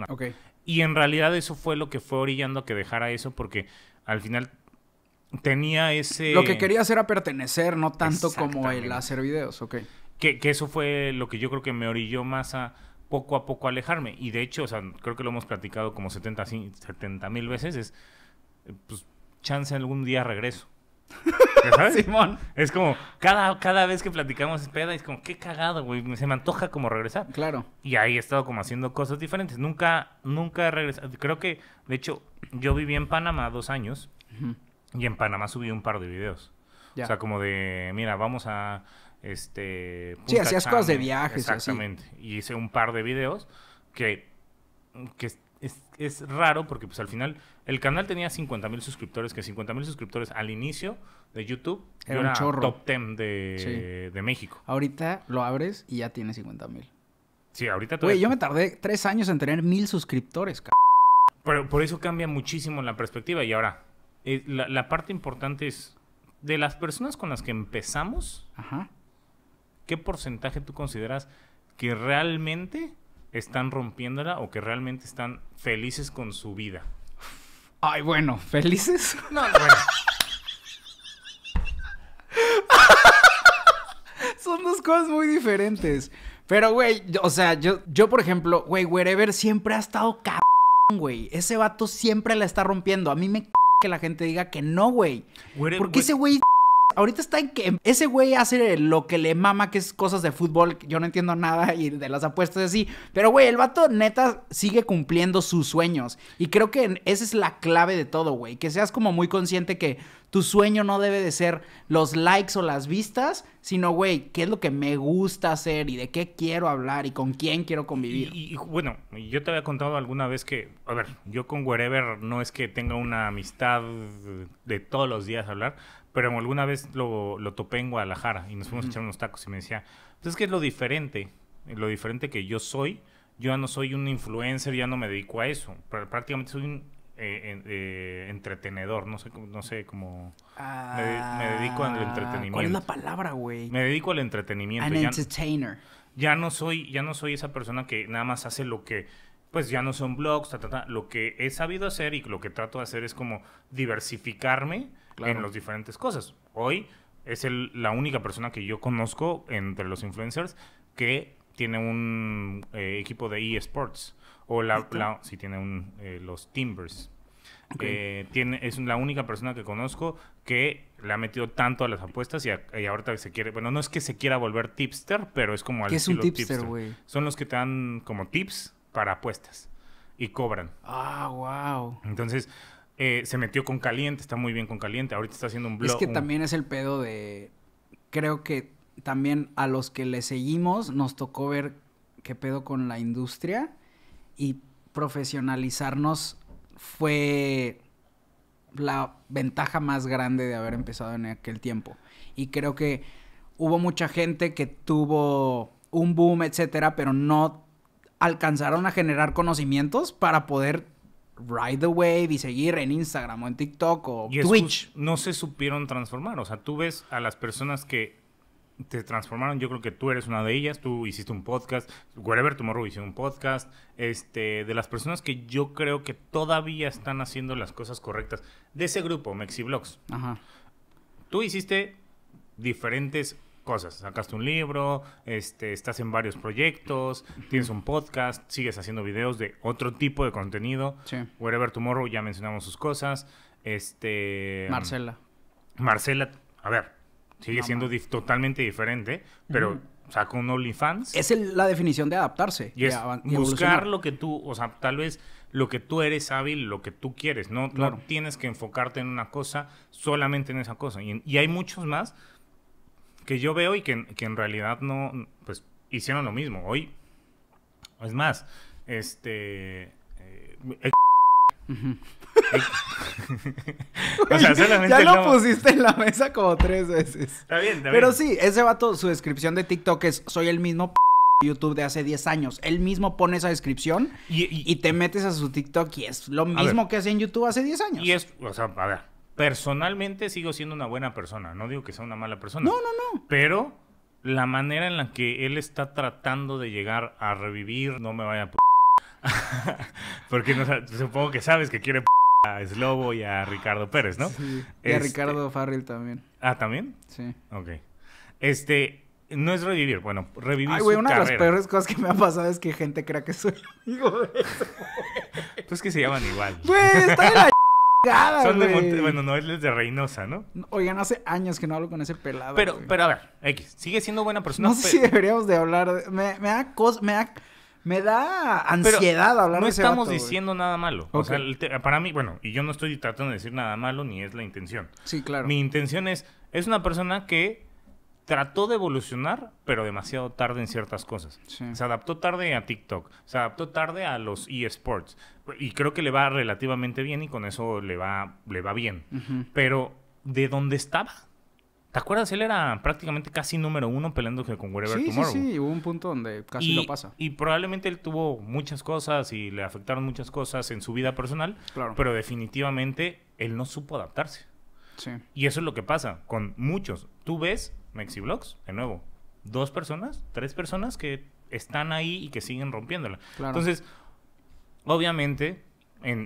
[SPEAKER 1] Y en realidad eso fue lo que fue orillando a que dejara eso porque al final tenía ese... Lo que quería
[SPEAKER 2] hacer era pertenecer, no tanto como el hacer videos, ok.
[SPEAKER 1] Que, que eso fue lo que yo creo que me orilló más a poco a poco alejarme. Y de hecho, o sea, creo que lo hemos platicado como 70 mil veces, es pues chance algún día regreso. Simón. Es como, cada, cada vez que platicamos es peda, es como, qué cagado, güey. Se me antoja como regresar. Claro. Y ahí he estado como haciendo cosas diferentes. Nunca, nunca he regresado. Creo que, de hecho, yo viví en Panamá dos años. Y en Panamá subí un par de videos. O sea, como de, mira, vamos a, este... sí, hacías cosas de viajes. Exactamente. Y hice un par de videos que, que es, raro porque pues al final el canal tenía 50 mil suscriptores, que 50 mil suscriptores al inicio de YouTube era, un top 10 de, México.
[SPEAKER 2] Ahorita lo abres y ya tiene 50 mil.
[SPEAKER 1] Sí, ahorita Güey, yo me
[SPEAKER 2] tardé tres años en tener mil suscriptores, c
[SPEAKER 1] Pero por eso cambia muchísimo la perspectiva y ahora eh, la, parte importante es de las personas con las que empezamos, ¿qué porcentaje tú consideras que realmente están rompiéndola o que realmente están felices con su vida? Ay,
[SPEAKER 2] bueno, ¿felices? No, bueno. Son dos cosas muy diferentes. Pero, güey, o sea, yo, yo por ejemplo, güey, Wherever siempre ha estado cabrón, güey. Ese vato siempre la está rompiendo. A mí me que la gente diga que no, güey. Porque ese güey ahorita está en que ese güey hace lo que le mama, que es cosas de fútbol, yo no entiendo nada y de las apuestas y así. Pero güey, el vato neta sigue cumpliendo sus sueños. Y creo que esa es la clave de todo, güey. Que seas como muy consciente que tu sueño no debe de ser los likes o las vistas, sino, güey, qué es lo que me gusta hacer y de qué quiero hablar y con quién quiero convivir.
[SPEAKER 1] Y, y bueno, yo te había contado alguna vez que, a ver, yo con Wherever no es que tenga una amistad de todos los días hablar, pero alguna vez lo, lo topé en Guadalajara y nos fuimos a echar unos tacos y me decía, pues es que es lo diferente, lo diferente que yo soy, yo ya no soy un influencer, ya no me dedico a eso, prácticamente soy un eh, eh, entretenedor, no sé, no sé cómo... me, dedico al entretenimiento. Ah, ¿Cuál es la palabra, güey? Me dedico al entretenimiento. An
[SPEAKER 2] entertainer.
[SPEAKER 1] Ya no, soy, ya no soy esa persona que nada más hace lo que pues ya no son blogs, ta, ta, ta. lo que he sabido hacer y lo que trato de hacer es como diversificarme en las diferentes cosas. Hoy es la única persona que yo conozco entre los influencers que tiene un eh, equipo de eSports. O la, si tiene un, eh, los Timbers. Eh, es la única persona que conozco que le ha metido tanto a las apuestas y, ahorita se quiere. Bueno, no es que se quiera volver tipster, pero es como al es un tipster, güey? Son los que te dan como tips para apuestas y cobran. Ah, wow. Entonces, eh, se metió con caliente, está muy bien con caliente. Ahorita está haciendo un blog. Es que también
[SPEAKER 2] es el pedo de. Creo que también a los que le seguimos nos tocó ver qué pedo con la industria y profesionalizarnos fue la ventaja más grande de haber empezado en aquel tiempo. Y creo que hubo mucha gente que tuvo un boom, etcétera, pero no alcanzaron a generar conocimientos para poder Ride the Wave y seguir en Instagram o en TikTok o Twitch.
[SPEAKER 1] No se supieron transformar. O sea, tú ves a las personas que te transformaron. Yo creo que tú eres una de ellas. Tú hiciste un podcast. Wherever Tomorrow hizo un podcast. Este, de las personas que yo creo que todavía están haciendo las cosas correctas. De ese grupo, MexiBlogs. Ajá. Tú hiciste diferentes cosas. Sacaste un libro, este, estás en varios proyectos, tienes un podcast, sigues haciendo videos de otro tipo de contenido. Sí. Wherever Tomorrow, ya mencionamos sus cosas. Este. Marcela. Mm, Marcela, a ver, sigue siendo totalmente diferente, pero. sacó un OnlyFans. Es
[SPEAKER 2] la definición de adaptarse. Y, buscar
[SPEAKER 1] lo que tú, o sea, tal vez lo que tú eres hábil, lo que tú quieres. No, tienes que enfocarte en una cosa, solamente en esa cosa. Y, y hay muchos más que yo veo y que, en realidad no, pues hicieron lo mismo. Hoy, es más, este... Eh, ya lo pusiste en la
[SPEAKER 2] mesa como tres veces. Está bien, está bien. Pero sí, ese vato, su descripción de TikTok es: soy el mismo p YouTube de hace 10 años. Él mismo pone esa descripción y, y, te metes a su TikTok y es lo mismo que hace en YouTube hace 10 años. Y es,
[SPEAKER 1] o sea, a ver, personalmente sigo siendo una buena persona. No digo que sea una mala persona. No, no, no. Pero la manera en la que él está tratando de llegar a revivir, no me vaya a Porque supongo que sabes que quiere p a Slobo y a Ricardo Pérez, ¿no? Sí. Y a este, Ricardo Farrell también. Ah, ¿también? Sí. Ok. Este, no es revivir, bueno, revivir Ay, güey, una de las peores
[SPEAKER 2] cosas que me ha pasado es que gente crea que soy amigo
[SPEAKER 1] de eso, Pues que se llaman igual. está en
[SPEAKER 2] la Son de Bueno,
[SPEAKER 1] no, él es de Reynosa, ¿no?
[SPEAKER 2] Oigan, hace años que no hablo con ese pelado. Pero,
[SPEAKER 1] pero a ver, X, sigue siendo buena persona. No sé si
[SPEAKER 2] deberíamos de hablar. Me, me, da me, da me da ansiedad hablar no estamos diciendo
[SPEAKER 1] nada malo. O sea, para mí, bueno, y yo no estoy tratando de decir nada malo, ni es la intención. Sí, claro. Mi intención es, es una persona que trató de evolucionar, pero demasiado tarde en ciertas cosas. Se adaptó tarde a TikTok, se adaptó tarde a los eSports y creo que le va relativamente bien y con eso le va, le va bien. Pero de dónde estaba, ¿Te acuerdas? Él era prácticamente casi número uno peleando con Wherever Tomorrow. Sí, sí, hubo un punto donde casi lo pasa. Y probablemente él tuvo muchas cosas y le afectaron muchas cosas en su vida personal. Claro. Pero definitivamente él no supo adaptarse. Sí. Y eso es lo que pasa con muchos. Tú ves Mexiblogs, de nuevo, dos personas, tres personas que están ahí y que siguen rompiéndola. Entonces, obviamente,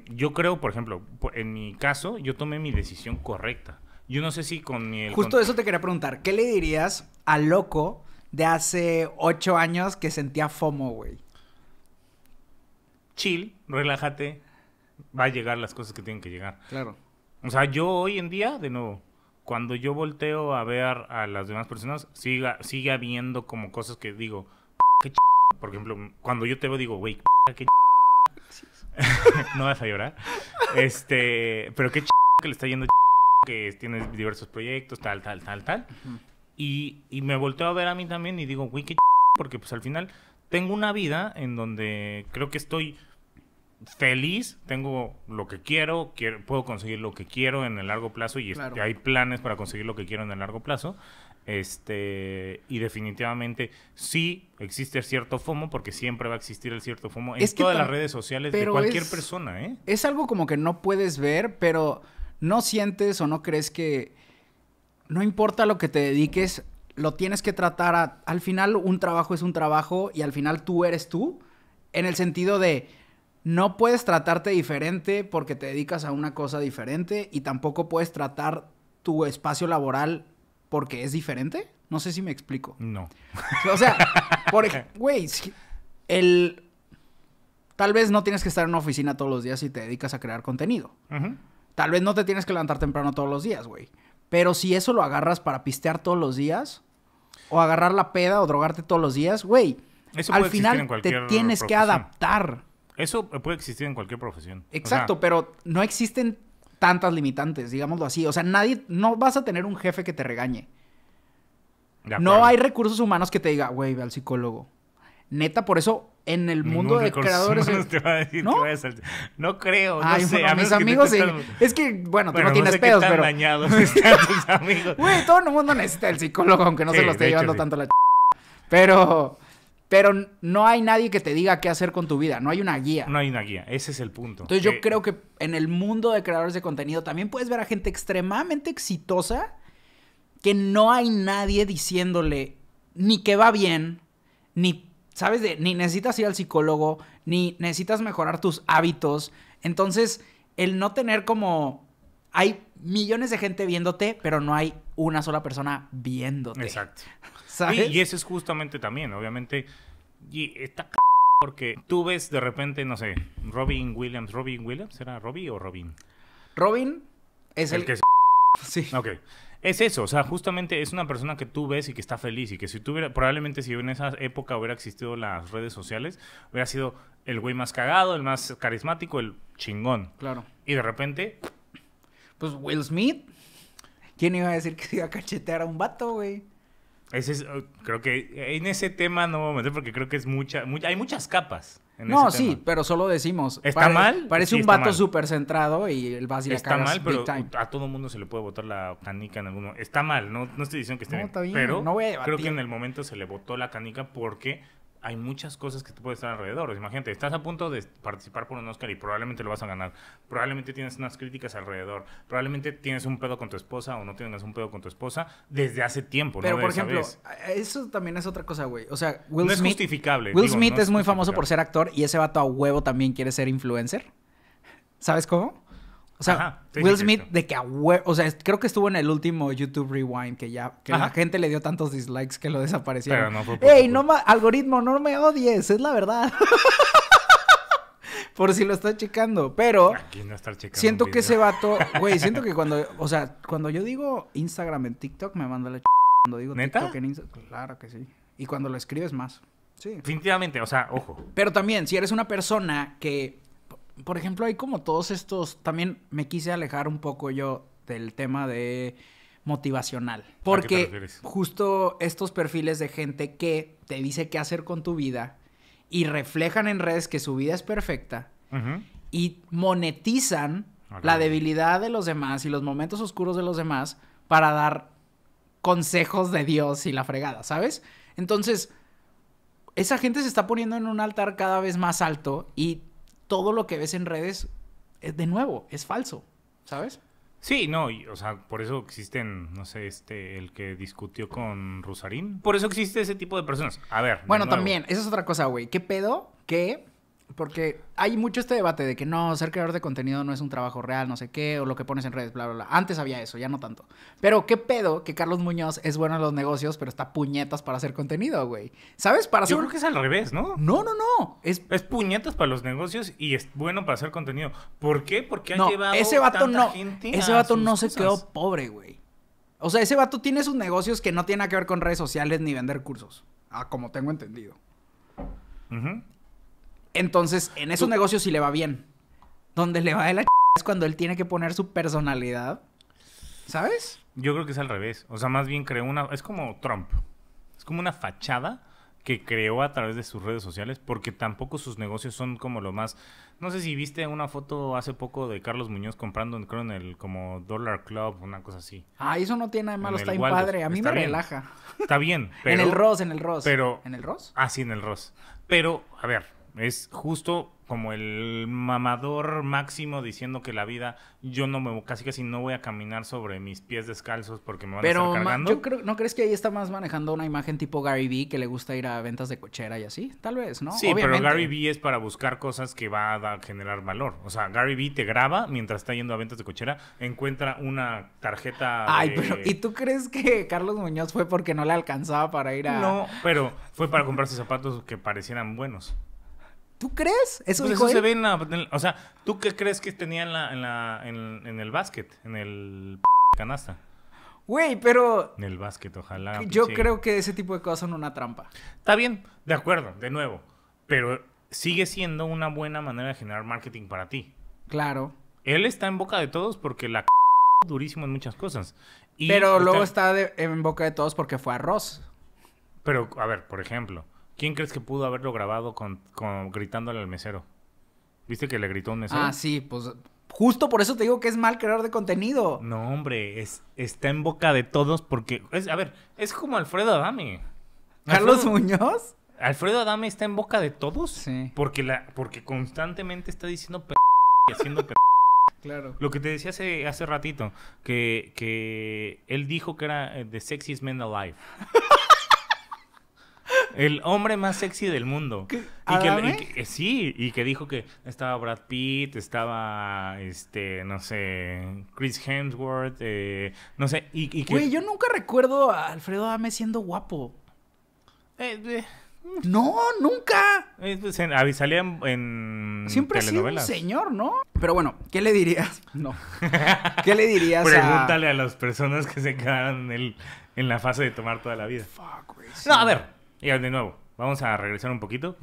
[SPEAKER 1] yo creo, por ejemplo, en mi caso, yo tomé mi decisión correcta. Yo no sé si con mi... Justo
[SPEAKER 2] eso te quería preguntar. ¿Qué le dirías al loco de hace ocho años que sentía FOMO, güey?
[SPEAKER 1] Chill, relájate. Va a llegar las cosas que tienen que llegar. Claro. O sea, yo hoy en día, de nuevo, cuando yo volteo a ver a las demás personas, siga, sigue habiendo como cosas que digo, qué ch... Por ejemplo, cuando yo te veo, digo, güey, qué ch... no vas a llorar. Este, pero qué ch... que le está yendo ch... que tienes diversos proyectos, tal, tal, tal, tal. y, me volteo a ver a mí también y digo, wey, qué ch... porque pues al final tengo una vida en donde creo que estoy feliz, tengo lo que quiero, puedo conseguir lo que quiero en el largo plazo y este, hay planes para conseguir lo que quiero en el largo plazo. Este, y definitivamente sí existe cierto FOMO, porque siempre va a existir el cierto FOMO en todas las redes sociales de cualquier persona, ¿eh?
[SPEAKER 2] Es algo como que no puedes ver, pero no sientes o no crees que no importa lo que te dediques, lo tienes que tratar al final un trabajo es un trabajo y al final tú eres tú, en el sentido de no puedes tratarte diferente porque te dedicas a una cosa diferente y tampoco puedes tratar tu espacio laboral porque es diferente. No sé si me explico. No. O sea, por güey, el... Tal vez no tienes que estar en una oficina todos los días si te dedicas a crear contenido. Tal vez no te tienes que levantar temprano todos los días, güey. Pero si eso lo agarras para pistear todos los días, o agarrar la peda o drogarte todos los días, güey, al final te tienes que adaptar.
[SPEAKER 1] Eso puede existir en cualquier profesión. Exacto,
[SPEAKER 2] pero no existen tantas limitantes, digámoslo así. O sea, nadie, no vas a tener un jefe que te regañe. No hay recursos humanos que te diga, güey, ve al psicólogo. Neta, por eso en el mundo de creadores.
[SPEAKER 1] ¿No? creo. Ay, no sé, a mis amigos sí. Es que, bueno, tú no, tienes sé pedos, qué pero. dañados tus amigos. Güey, todo el
[SPEAKER 2] mundo necesita el psicólogo, aunque no se lo esté llevando tanto la ch... Pero. Pero no hay nadie que te diga qué hacer con tu vida, no hay una guía.
[SPEAKER 1] No hay una guía, ese es el punto. Entonces yo
[SPEAKER 2] creo que en el mundo de creadores de contenido también puedes ver a gente extremadamente exitosa que no hay nadie diciéndole ni que va bien, ni, ¿sabes? ni necesitas ir al psicólogo, ni necesitas mejorar tus hábitos. Entonces, el no tener como hay millones de gente viéndote, pero no hay una sola persona viéndote.
[SPEAKER 1] Exacto. ¿Sabes? y eso es justamente también, obviamente. Y está c porque tú ves de repente, no sé, Robin Williams. ¿Robin Williams? ¿Era Robbie o Robin? Robin es el, que Sí. Ok. Es eso, o sea, justamente es una persona que tú ves y que está feliz y que si tuviera, probablemente si en esa época hubiera existido las redes sociales, hubiera sido el güey más cagado, el más carismático, el chingón. Claro. Y de repente pues Will Smith. ¿Quién
[SPEAKER 2] iba a decir que se iba a cachetear a un vato, güey?
[SPEAKER 1] Ese oh, creo que en ese tema no voy a meter porque creo que es mucha, hay muchas capas. En no, sí,
[SPEAKER 2] pero solo decimos. ¿Está mal? Parece un vato súper centrado y el vas Está mal, pero
[SPEAKER 1] a todo mundo se le puede botar la canica en algún momento. Está mal, no, no estoy diciendo que esté no, bien, Pero creo que en el momento se le botó la canica porque hay muchas cosas que te pueden estar alrededor. Imagínate, estás a punto de participar por un Oscar y probablemente lo vas a ganar. Probablemente tienes unas críticas alrededor. Probablemente tienes un pedo con tu esposa o no tienes un pedo con tu esposa desde hace tiempo. Pero, por ejemplo,
[SPEAKER 2] eso también es otra cosa, güey. O sea, Will no Smith. es justificable. Will Smith es muy famoso por ser actor y ese vato a huevo también quiere ser influencer. ¿Sabes cómo? O sea, Will Smith de que a o sea, creo que estuvo en el último YouTube Rewind que ya que la gente le dio tantos dislikes que lo desaparecieron. Pero no fue Ey, no algoritmo, no me odies, es la verdad. Por si lo estás checando, pero
[SPEAKER 1] no está checando siento que ese vato, güey, siento que
[SPEAKER 2] cuando, o sea, cuando yo digo Instagram en TikTok me manda la ch... cuando digo TikTok en Instagram, claro que sí. Y cuando lo escribes más.
[SPEAKER 1] Sí. Definitivamente, o sea, ojo.
[SPEAKER 2] Pero también si eres una persona que por ejemplo, hay como todos estos, también me quise alejar un poco yo del tema de motivacional, porque justo estos perfiles de gente que te dice qué hacer con tu vida y reflejan en redes que su vida es perfecta y monetizan la debilidad de los demás y los momentos oscuros de los demás para dar consejos de Dios y la fregada, ¿sabes? Entonces, esa gente se está poniendo en un altar cada vez más alto y todo lo que ves en redes, es, de nuevo, es falso,
[SPEAKER 1] ¿sabes? Sí, no, o sea, por eso existen, no sé, este, el que discutió con Rusarín. Por eso existe ese tipo de personas. A ver. Bueno, también,
[SPEAKER 2] esa es otra cosa, güey. ¿Qué pedo ¿Qué? porque hay mucho este debate de que no, ser creador de contenido no es un trabajo real, no sé qué, o lo que pones en redes, bla, bla, bla. Antes había eso, ya no tanto. Pero qué pedo que Carlos Muñoz es bueno en los negocios, pero está puñetas para hacer contenido, güey.
[SPEAKER 1] ¿Sabes? Para Yo creo que es al revés, ¿no? No, no, no. Es... puñetas para los negocios y es bueno para hacer contenido. ¿Por qué? Porque ha no, llevado ese vato no, Ese vato no se quedó
[SPEAKER 2] pobre, güey. O sea, ese vato tiene sus negocios que no tienen que ver con redes sociales ni vender cursos. Ah, como tengo entendido. Ajá. Entonces, en esos negocios sí le va bien. Donde le va de la ch... es cuando él tiene que poner su
[SPEAKER 1] personalidad. ¿Sabes? Yo creo que es al revés. O sea, más bien creó una... Es como Trump. Es como una fachada que creó a través de sus redes sociales, porque tampoco sus negocios son como lo más... No sé si viste una foto hace poco de Carlos Muñoz comprando, en el como Dollar Club, una cosa así.
[SPEAKER 2] Ah, eso no tiene nada de malo, está bien padre. A mí me relaja.
[SPEAKER 1] Está bien, en el Ross, en el Ross. Pero... ¿En el Ross? Ah, sí, en el Ross. Pero, a ver, es justo como el mamador máximo diciendo que la vida yo no me casi casi no voy a caminar sobre mis pies descalzos porque me van a estar cargando.
[SPEAKER 2] ¿no crees que ahí está más manejando una imagen tipo Gary Vee que le gusta ir a ventas de cochera y así? Tal vez, ¿no? Sí, pero Gary
[SPEAKER 1] Vee es para buscar cosas que va a generar valor. O sea, Gary Vee te graba mientras está yendo a ventas de cochera, encuentra una tarjeta Ay, pero ¿y tú
[SPEAKER 2] crees que Carlos Muñoz fue porque no le alcanzaba para ir a No,
[SPEAKER 1] pero fue para comprarse zapatos que parecieran buenos.
[SPEAKER 2] ¿Tú crees? Eso, pues se ve
[SPEAKER 1] O sea, ¿tú qué crees que tenía en, la, en, en, el básquet? En el canasta.
[SPEAKER 2] Güey, pero.
[SPEAKER 1] En el básquet, ojalá. Yo creo que ese tipo de cosas son una trampa. Está bien, de acuerdo, de nuevo. Pero sigue siendo una buena manera de generar marketing para ti. Claro. Él está en boca de todos porque la durísimo en muchas cosas. pero luego
[SPEAKER 2] está en boca de todos porque fue
[SPEAKER 1] arroz. Pero, a ver, por ejemplo. ¿Quién crees que pudo haberlo grabado con, gritándole al mesero? ¿Viste que le gritó un mesero? Ah, sí, pues
[SPEAKER 2] justo por eso te digo que es mal creador
[SPEAKER 1] de contenido. No, hombre, es, está en boca de todos porque, a ver, es como Alfredo Adame. ¿Carlos Muñoz? Alfredo Adame está en boca de todos sí. porque, la, porque constantemente está diciendo p y haciendo p Claro. Lo que te decía hace, hace ratito, que, que él dijo que era eh, The Sexiest Man Alive. El hombre más sexy del mundo. sí, y que dijo que estaba Brad Pitt, estaba, este, no sé, Chris Hemsworth, eh, no sé, y, Güey, yo
[SPEAKER 2] nunca recuerdo a Alfredo Adame siendo guapo. Eh, eh,
[SPEAKER 1] no, nunca. Pues en, ah, salía Siempre telenovelas. Ha un señor, ¿no? Pero bueno, ¿qué le dirías? No. ¿Qué le dirías Pregúntale a... las personas que se quedaron en, la fase de tomar toda la vida. no, a ver, y de nuevo, vamos a regresar un poquito.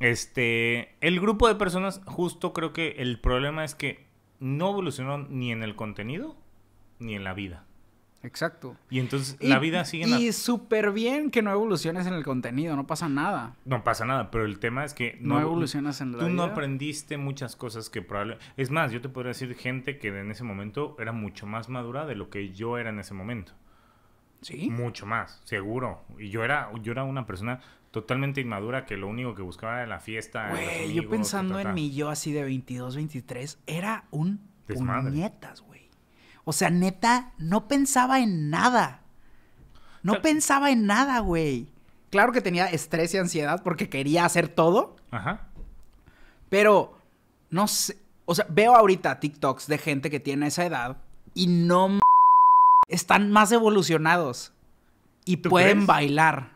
[SPEAKER 1] Este, el grupo de personas, justo creo que el problema es que no evolucionó ni en el contenido ni en la vida. Exacto. Y entonces la vida sigue... y
[SPEAKER 2] súper bien que no evoluciones en el contenido, no pasa nada.
[SPEAKER 1] No pasa nada, pero el tema es que... No, no evolucionas en la vida. Tú no aprendiste muchas cosas que probablemente... Es más, yo te podría decir gente que en ese momento era mucho más madura de lo que yo era en ese momento. ¿Sí? Mucho más, seguro. Y yo era, yo era una persona totalmente inmadura que lo único que buscaba era la fiesta. Güey, yo pensando en mí,
[SPEAKER 2] yo así de 22, 23, era un güey. O sea, neta, no pensaba en nada. No pensaba en nada, güey. Claro que tenía estrés y ansiedad porque quería hacer todo. Ajá. Pero, no sé. O sea, veo ahorita TikToks de gente que tiene esa edad y no están más evolucionados y pueden bailar.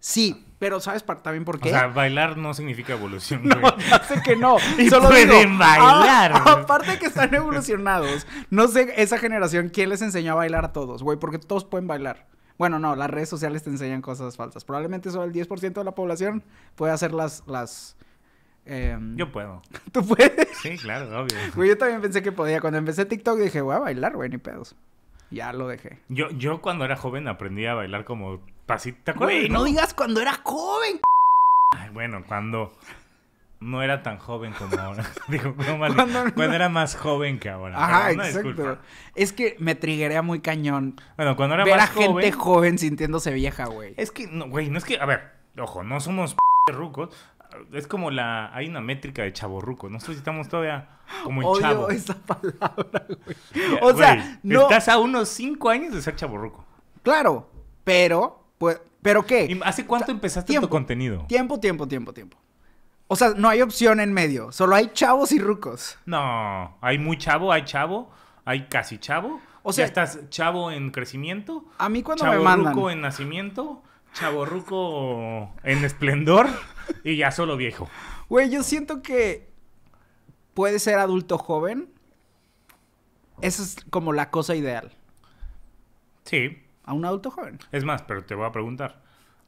[SPEAKER 2] Sí, ah. pero ¿sabes también por qué? O sea,
[SPEAKER 1] bailar no significa evolución. No, que no. y Solo pueden bailar. aparte que están evolucionados,
[SPEAKER 2] no sé esa generación quién les enseñó a bailar a todos, güey, porque todos pueden bailar. Bueno, no, las redes sociales te enseñan cosas falsas. Probablemente solo el 10% de la población puede hacer las... Em, yo puedo. ¿Tú puedes? Sí, claro, obvio. Güey, yo también pensé que podía. Cuando empecé TikTok dije, voy a bailar, güey, ni pedos.
[SPEAKER 1] Ya lo dejé. Yo, yo cuando era joven aprendí a bailar como pasita. ¿Te acuerdas? no digas
[SPEAKER 2] cuando era joven.
[SPEAKER 1] bueno, cuando no era tan joven como ahora. Digo, no, cuando, era más joven que ahora. Ajá, exacto.
[SPEAKER 2] Es que me triguería muy cañón. Bueno, cuando era ver a gente joven sintiéndose vieja, güey. Es
[SPEAKER 1] que, no, güey, no es que, a ver, ojo, no somos rucos, es como la. Hay una métrica de chaborruco. Nosotros estamos todavía como en Odio chavo. esa
[SPEAKER 2] palabra,
[SPEAKER 1] O sea, no. Estás a unos cinco años de ser chaborruco. Claro,
[SPEAKER 2] pero. Pues, ¿Pero qué? ¿Hace cuánto empezaste tu contenido? Tiempo, tiempo, tiempo, tiempo. O sea, no hay opción en medio. Solo hay chavos y rucos.
[SPEAKER 1] No, hay muy chavo, hay chavo, hay casi chavo. O sea, estás chavo en crecimiento.
[SPEAKER 2] A mí cuando me mandan. Chavo en
[SPEAKER 1] nacimiento. Chavo en esplendor y ya solo viejo. Güey, yo siento que puede ser adulto joven.
[SPEAKER 2] Esa es como la cosa ideal.
[SPEAKER 1] Sí. A un adulto joven. Es más, pero te voy a preguntar.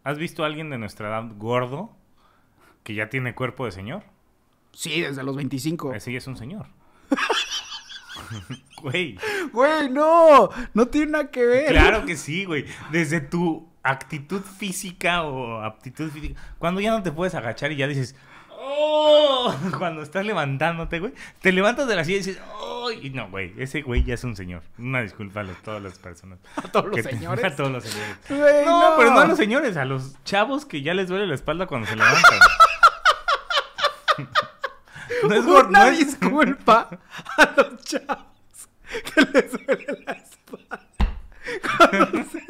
[SPEAKER 1] ¿Has visto a alguien de nuestra edad gordo que ya tiene cuerpo de señor? Sí, desde los 25. Ese es un señor. Güey. Güey, no.
[SPEAKER 2] No tiene nada que ver. Claro
[SPEAKER 1] que sí, güey. Desde tu actitud física o aptitud física. Cuando ya no te puedes agachar y ya dices, ¡Oh! Cuando estás levantándote, güey, te levantas de la silla y dices, ¡Oh! Y no, güey, ese güey ya es un señor. Una disculpa a todas las personas. ¿A todos los señores? A todos los señores. no, pero no a los señores, a los chavos que ya les duele la espalda cuando se levantan. no es Una no
[SPEAKER 2] disculpa a los chavos
[SPEAKER 1] que les duele la espalda cuando se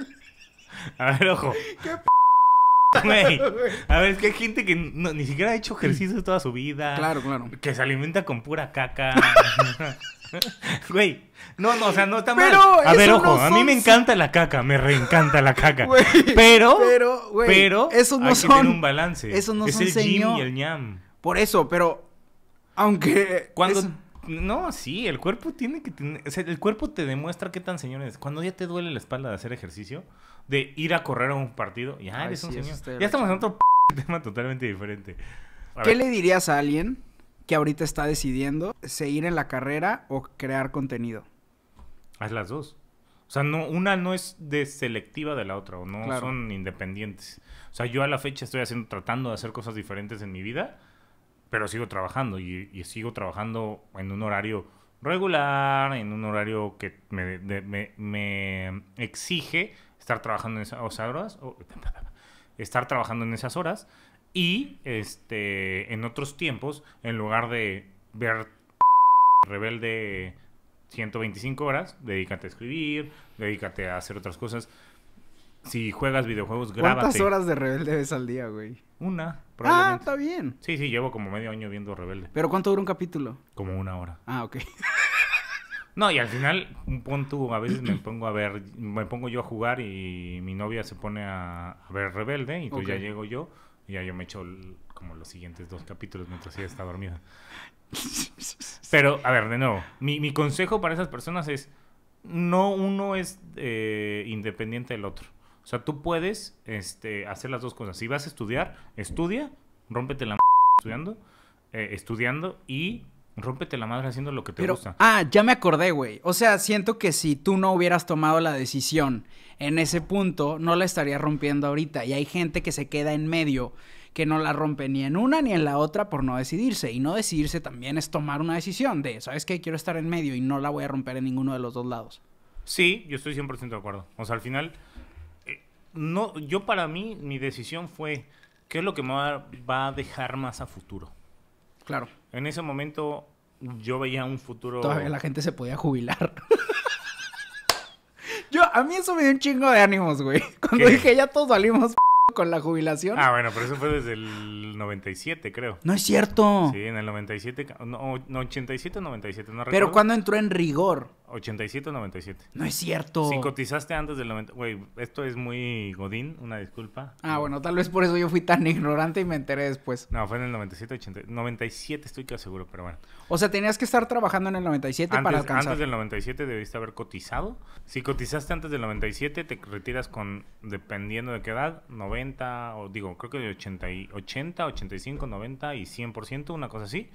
[SPEAKER 1] a ver, ojo. ¿Qué p Güey. A ver, es que hay gente que ni siquiera ha hecho ejercicio toda su vida. Claro, claro. Que se alimenta con pura caca. Güey, no, no, o sea, no está mal. A ver, ojo, a mí me encanta la caca, me reencanta la caca. pero, pero, güey, pero, eso no hay Que un balance. Eso no es el gym y el ñam. Por eso, pero, aunque. Cuando. No, sí, el cuerpo tiene que tener. el cuerpo te demuestra qué tan señor Cuando ya te duele la espalda de hacer ejercicio, de ir a correr a un partido, ya eres un señor. Ya estamos en otro tema totalmente diferente. ¿Qué le
[SPEAKER 2] dirías a alguien que ahorita está decidiendo seguir en la carrera o crear
[SPEAKER 1] contenido? Haz las dos. O sea, no, una no es de selectiva de la otra, o no son independientes. O sea, yo a la fecha estoy haciendo, tratando de hacer cosas diferentes en mi vida pero sigo trabajando y, sigo trabajando en un horario regular, en un horario que me, me, exige estar trabajando en esas horas, estar trabajando en esas horas y este en otros tiempos, en lugar de ver rebelde 125 horas, dedícate a escribir, dedícate a hacer otras cosas si juegas videojuegos, grábate. ¿Cuántas
[SPEAKER 2] horas de Rebelde ves al día, güey? Una, ah, probablemente. Ah, está
[SPEAKER 1] bien. Sí, sí, llevo como medio año viendo Rebelde. ¿Pero cuánto dura un capítulo? Como una hora.
[SPEAKER 2] Ah, ok.
[SPEAKER 1] No, y al final, un punto, a veces me pongo a ver, me pongo yo a jugar y mi novia se pone a, ver Rebelde y pues ya llego yo y ya yo me echo como los siguientes dos capítulos mientras ella está dormida. Pero, a ver, de nuevo, mi, mi consejo para esas personas es, no uno es eh, independiente del otro. O sea, tú puedes este, hacer las dos cosas. Si vas a estudiar, estudia, rómpete la madre estudiando, eh, estudiando y Rómpete la madre haciendo lo que te gusta.
[SPEAKER 2] Ah, ya me acordé, güey. O sea, siento que si tú no hubieras tomado la decisión en ese punto, no la estarías rompiendo ahorita. Y hay gente que se queda en medio, que no la rompe ni en una ni en la otra por no decidirse. Y no decidirse también es tomar una decisión de, ¿sabes qué? Quiero estar en medio y no la voy a
[SPEAKER 1] romper en ninguno de los dos lados. Sí, yo estoy 100% de acuerdo. O sea, al final no, yo para mí, mi decisión fue, ¿qué es lo que me va, a dejar más a futuro? Claro. En ese momento yo veía un futuro... Todavía la gente se podía
[SPEAKER 2] jubilar. yo, a mí eso me dio un chingo de ánimos, güey. Cuando dije, ya todos salimos con la jubilación. Ah, bueno,
[SPEAKER 1] pero eso fue desde el 97, creo. No es cierto. Sí, en el 97, no, 87, 97, no recuerdo. Pero cuando
[SPEAKER 2] entró en rigor.
[SPEAKER 1] 87 97. No es cierto. Si cotizaste antes del 90. Güey, esto es muy godín, una disculpa.
[SPEAKER 2] Ah, bueno, tal vez por eso yo fui tan ignorante y me enteré
[SPEAKER 1] después. No, fue en el 97, 80. 97 estoy casi seguro, pero bueno.
[SPEAKER 2] O sea, tenías que estar trabajando en el 97 para alcanzar. Antes
[SPEAKER 1] del 97 debiste haber cotizado. Si cotizaste antes del 97, te retiras con, dependiendo de qué edad, 90, o digo, creo que de 80, 80 85, 90 y 100%, una cosa así.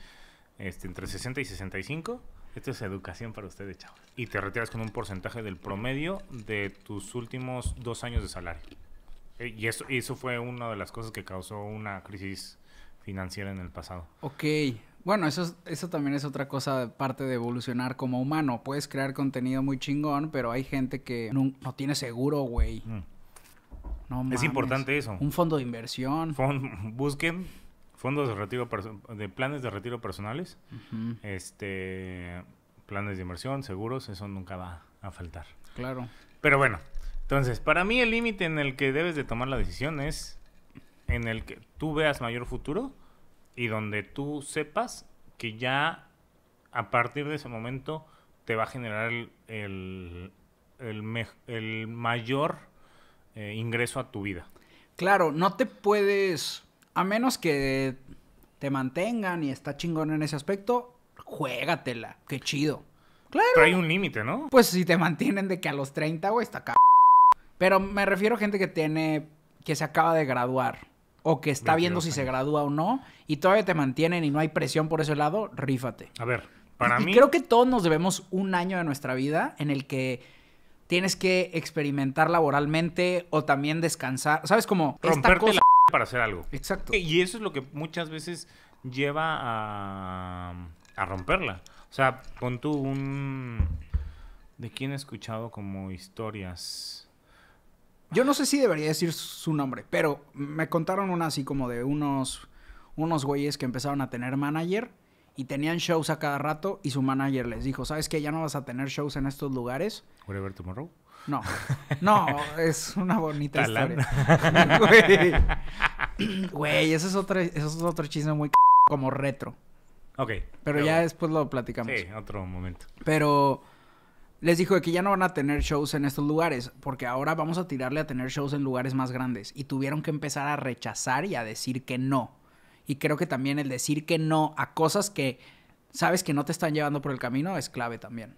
[SPEAKER 1] Este, entre 60 y 65 esto es educación para ustedes, chavos. Y te retiras con un porcentaje del promedio de tus últimos dos años de salario. Eh, y eso, eso fue una de las cosas que causó una crisis financiera en el pasado.
[SPEAKER 2] Ok. Bueno, eso, eso también es otra cosa, parte de evolucionar como humano. Puedes crear contenido muy chingón, pero hay gente que no, tiene seguro, güey.
[SPEAKER 1] Mm. No es importante eso. Un
[SPEAKER 2] fondo de inversión. busquen
[SPEAKER 1] fondos de retiro de planes de retiro personales, este planes de inversión, seguros, eso nunca va a faltar. Claro. Pero bueno, entonces, para mí el límite en el que debes de tomar la decisión es en el que tú veas mayor futuro y donde tú sepas que ya a partir de ese momento te va a generar el, el, el, mayor eh, ingreso a tu vida.
[SPEAKER 2] Claro, no te puedes a menos que te mantengan y está chingón en ese aspecto,
[SPEAKER 1] juégatela.
[SPEAKER 2] Qué chido. Claro. Pero hay un límite, ¿no? Pues si te mantienen de que a los 30, güey, está acá. Pero me refiero a gente que tiene. que se acaba de graduar. O que está viendo si se gradúa o no. Y todavía te mantienen y no hay presión por ese lado, rífate.
[SPEAKER 1] A ver, para mí.
[SPEAKER 2] creo que todos nos debemos un año de nuestra vida en el que tienes que experimentar laboralmente o también descansar. ¿Sabes? cómo Romperte la
[SPEAKER 1] para hacer algo. Exacto. Y eso es lo que muchas veces lleva a, romperla. O sea, pon tú un... ¿De quién he escuchado como historias? Yo no sé si
[SPEAKER 2] debería decir su nombre, pero me contaron una así como de unos, unos güeyes que empezaron a tener manager y tenían shows a cada rato y su manager les dijo, ¿sabes qué? Ya no vas a tener shows en estos lugares.
[SPEAKER 1] Whatever tomorrow.
[SPEAKER 2] No, no, es una bonita historia. güey. ese es otro, ese es otro chisme muy c como retro.
[SPEAKER 1] Ok. Pero, pero, ya
[SPEAKER 2] después lo platicamos. Sí, otro momento. Pero les dijo que ya no van a tener shows en estos lugares, porque ahora vamos a tirarle a tener shows en lugares más grandes. Y tuvieron que empezar a rechazar y a decir que no. Y creo que también el decir que no a cosas que sabes que no te están llevando por el camino es clave también.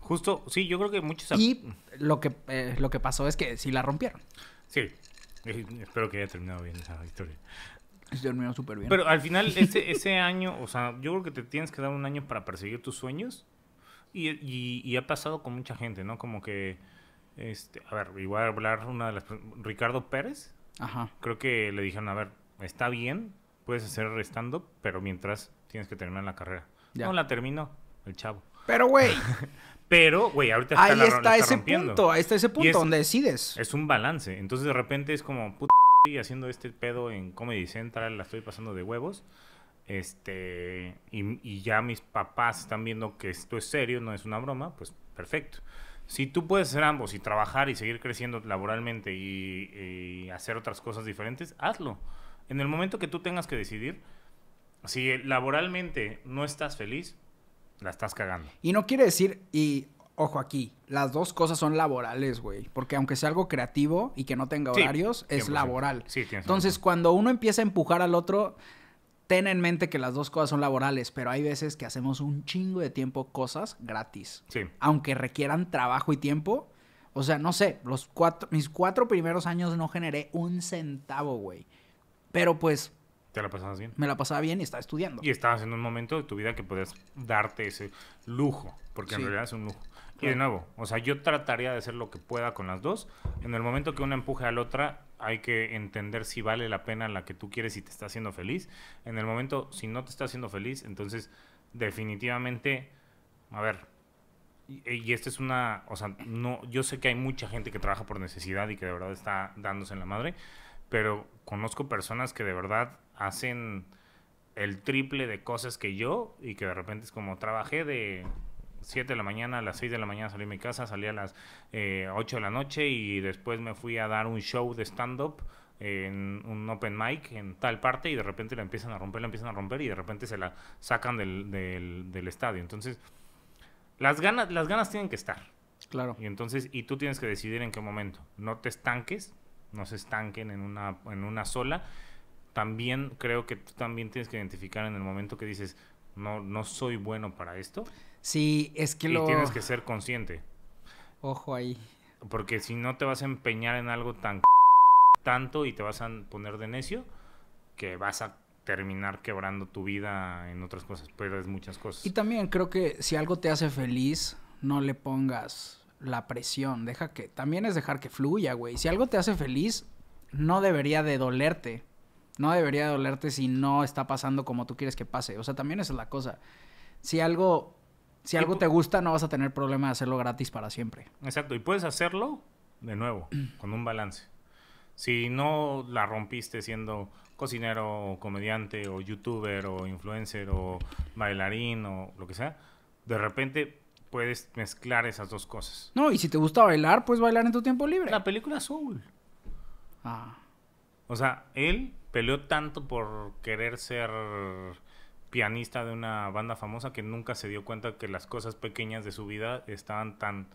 [SPEAKER 2] Justo, sí, yo creo que muchos... Y lo que, eh, lo que pasó es que sí la rompieron.
[SPEAKER 1] Sí, espero que haya terminado bien esa historia. Terminó súper bien. Pero al final, ese, ese año, o sea, yo creo que te tienes que dar un año para perseguir tus sueños. Y, ha pasado con mucha gente, ¿no? Como que, este, a ver, igual hablar una de las... Ricardo Pérez. Ajá. Creo que le dijeron, a ver, está bien, puedes hacer restando, pero mientras tienes que terminar la carrera. Ya. No la terminó el chavo. Pero, güey. pero, güey, ahorita está Ahí la, está, está ese punto, ahí está ese punto donde decides. Es un balance. Entonces, de repente es como, puta, estoy haciendo este pedo en Comedy Central, la estoy pasando de huevos. Este, y, ya mis papás están viendo que esto es serio, no es una broma, pues perfecto. Si tú puedes hacer ambos y trabajar y seguir creciendo laboralmente y hacer otras cosas diferentes, hazlo. En el momento que tú tengas que decidir, si laboralmente no estás feliz, la estás cagando.
[SPEAKER 2] Y no quiere decir, y ojo aquí, las dos cosas son laborales, güey. Porque aunque sea algo creativo y que no tenga horarios, es laboral.
[SPEAKER 1] Sí, Entonces,
[SPEAKER 2] cuando uno empieza a empujar al otro, ten en mente que las dos cosas son laborales, pero hay veces que hacemos un chingo de tiempo cosas gratis. Sí. Aunque requieran trabajo y tiempo. O sea, no sé, los cuatro, mis cuatro primeros años no generé un centavo, güey.
[SPEAKER 1] Pero pues... ¿Te la pasabas bien? Me la pasaba bien y estaba estudiando. Y estabas en un momento de tu vida que podías darte ese lujo, porque en realidad es un lujo. Y de nuevo, o sea, yo trataría de hacer lo que pueda con las dos. En el momento que una empuje a la otra, hay que entender si vale la pena la que tú quieres y te está haciendo feliz. En el momento, si no te está haciendo feliz, entonces definitivamente, a ver, y, y, esta es una, o sea, no, yo sé que hay mucha gente que trabaja por necesidad y que de verdad está dándose en la madre, pero conozco personas que de verdad hacen el triple de cosas que yo y que de repente es como trabajé de 7 de la mañana a las 6 de la mañana salí de mi casa, salí a las 8 eh, de la noche y después me fui a dar un show de stand-up en un open mic en tal parte y de repente la empiezan a romper, la empiezan a romper y de repente se la sacan del, del, del estadio. Entonces, las ganas, las ganas tienen que estar. Claro. Y entonces, y tú tienes que decidir en qué momento. No te estanques, no se estanquen en una, en una sola. También creo que tú también tienes que identificar en el momento que dices, no, no soy bueno para esto. Sí, es que y lo... tienes que ser consciente. Ojo ahí. Porque si no te vas a empeñar en algo tan tanto y te vas a poner de necio que vas a terminar quebrando tu vida en otras cosas, puedes muchas cosas. Y
[SPEAKER 2] también creo que si algo te hace feliz, no le pongas la presión, deja que, también es dejar que fluya, güey. Si algo te hace feliz, no debería de dolerte. No debería de dolerte si no está pasando como tú quieres que pase. O sea, también es la cosa. Si algo, si algo te gusta, no vas a tener problema de hacerlo gratis para siempre.
[SPEAKER 1] Exacto, y puedes hacerlo de nuevo, con un balance. Si no la rompiste siendo cocinero, o comediante, o youtuber, o influencer, o bailarín, o lo que sea, de repente puedes mezclar esas dos cosas.
[SPEAKER 2] No, y si te gusta bailar, puedes bailar en tu tiempo libre. La película Soul.
[SPEAKER 1] Ah. O sea, él peleó tanto por querer ser pianista de una banda famosa que nunca se dio cuenta que las cosas pequeñas de su vida estaban tan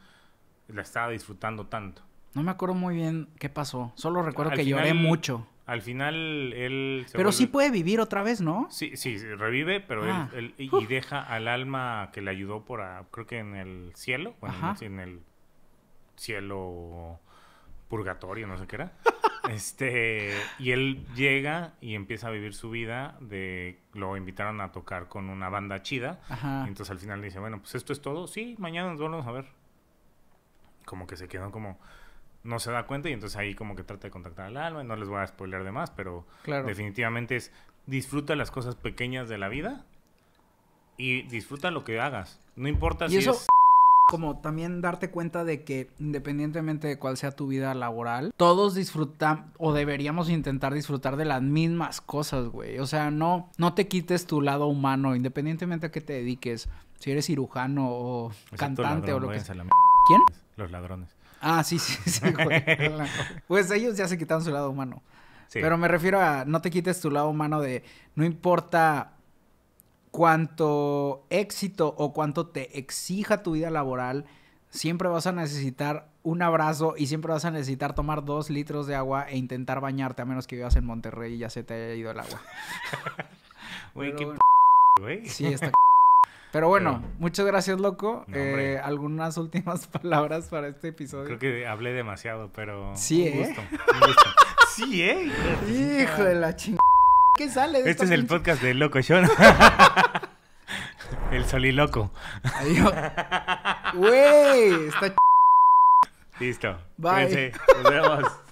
[SPEAKER 1] la estaba disfrutando tanto.
[SPEAKER 2] No me acuerdo muy bien qué pasó, solo recuerdo que lloré mucho.
[SPEAKER 1] Al final él... pero sí
[SPEAKER 2] puede vivir otra vez, ¿no?
[SPEAKER 1] Sí, sí, revive, pero él, ah. y deja al alma que le ayudó por, creo que en el cielo, bueno, en el cielo purgatorio, no sé qué era. este, y él llega y empieza a vivir su vida de lo invitaron a tocar con una banda chida. entonces al final le dice, "Bueno, pues esto es todo. Sí, mañana nos volvemos a ver." Como que se quedó como no se da cuenta y entonces ahí como que trata de contactar al alma. Y No les voy a spoiler de más, pero definitivamente es disfruta las cosas pequeñas de la vida y disfruta lo que hagas. No importa ¿Y si eso... es
[SPEAKER 2] como también darte cuenta de que independientemente de cuál sea tu vida laboral, todos disfrutan o deberíamos intentar disfrutar de las mismas cosas, güey. O sea, no, no te quites tu lado humano, independientemente a qué te dediques, si eres cirujano o cantante o lo que sea. ¿Quién? Los ladrones. Ah, sí, sí, sí, pues ellos ya se quitan su lado humano. Pero me refiero a no te quites tu lado humano de no importa cuánto éxito o cuánto te exija tu vida laboral, siempre vas a necesitar un abrazo y siempre vas a necesitar tomar dos litros de agua e intentar bañarte a menos que vivas en Monterrey y ya se te haya ido el agua.
[SPEAKER 1] Güey, qué Sí, está pero bueno,
[SPEAKER 2] muchas gracias, loco. Eh, algunas últimas palabras para este episodio. Creo
[SPEAKER 1] que hablé demasiado, pero. Sí, ¿eh? Un gusto.
[SPEAKER 2] sí, ¿eh? Hijo de la chingada. ¿Qué sale de Este es el podcast de Loco Show.
[SPEAKER 1] el soliloco. Adiós. Güey, está ch... Listo. Bye. Cuídense. Nos vemos.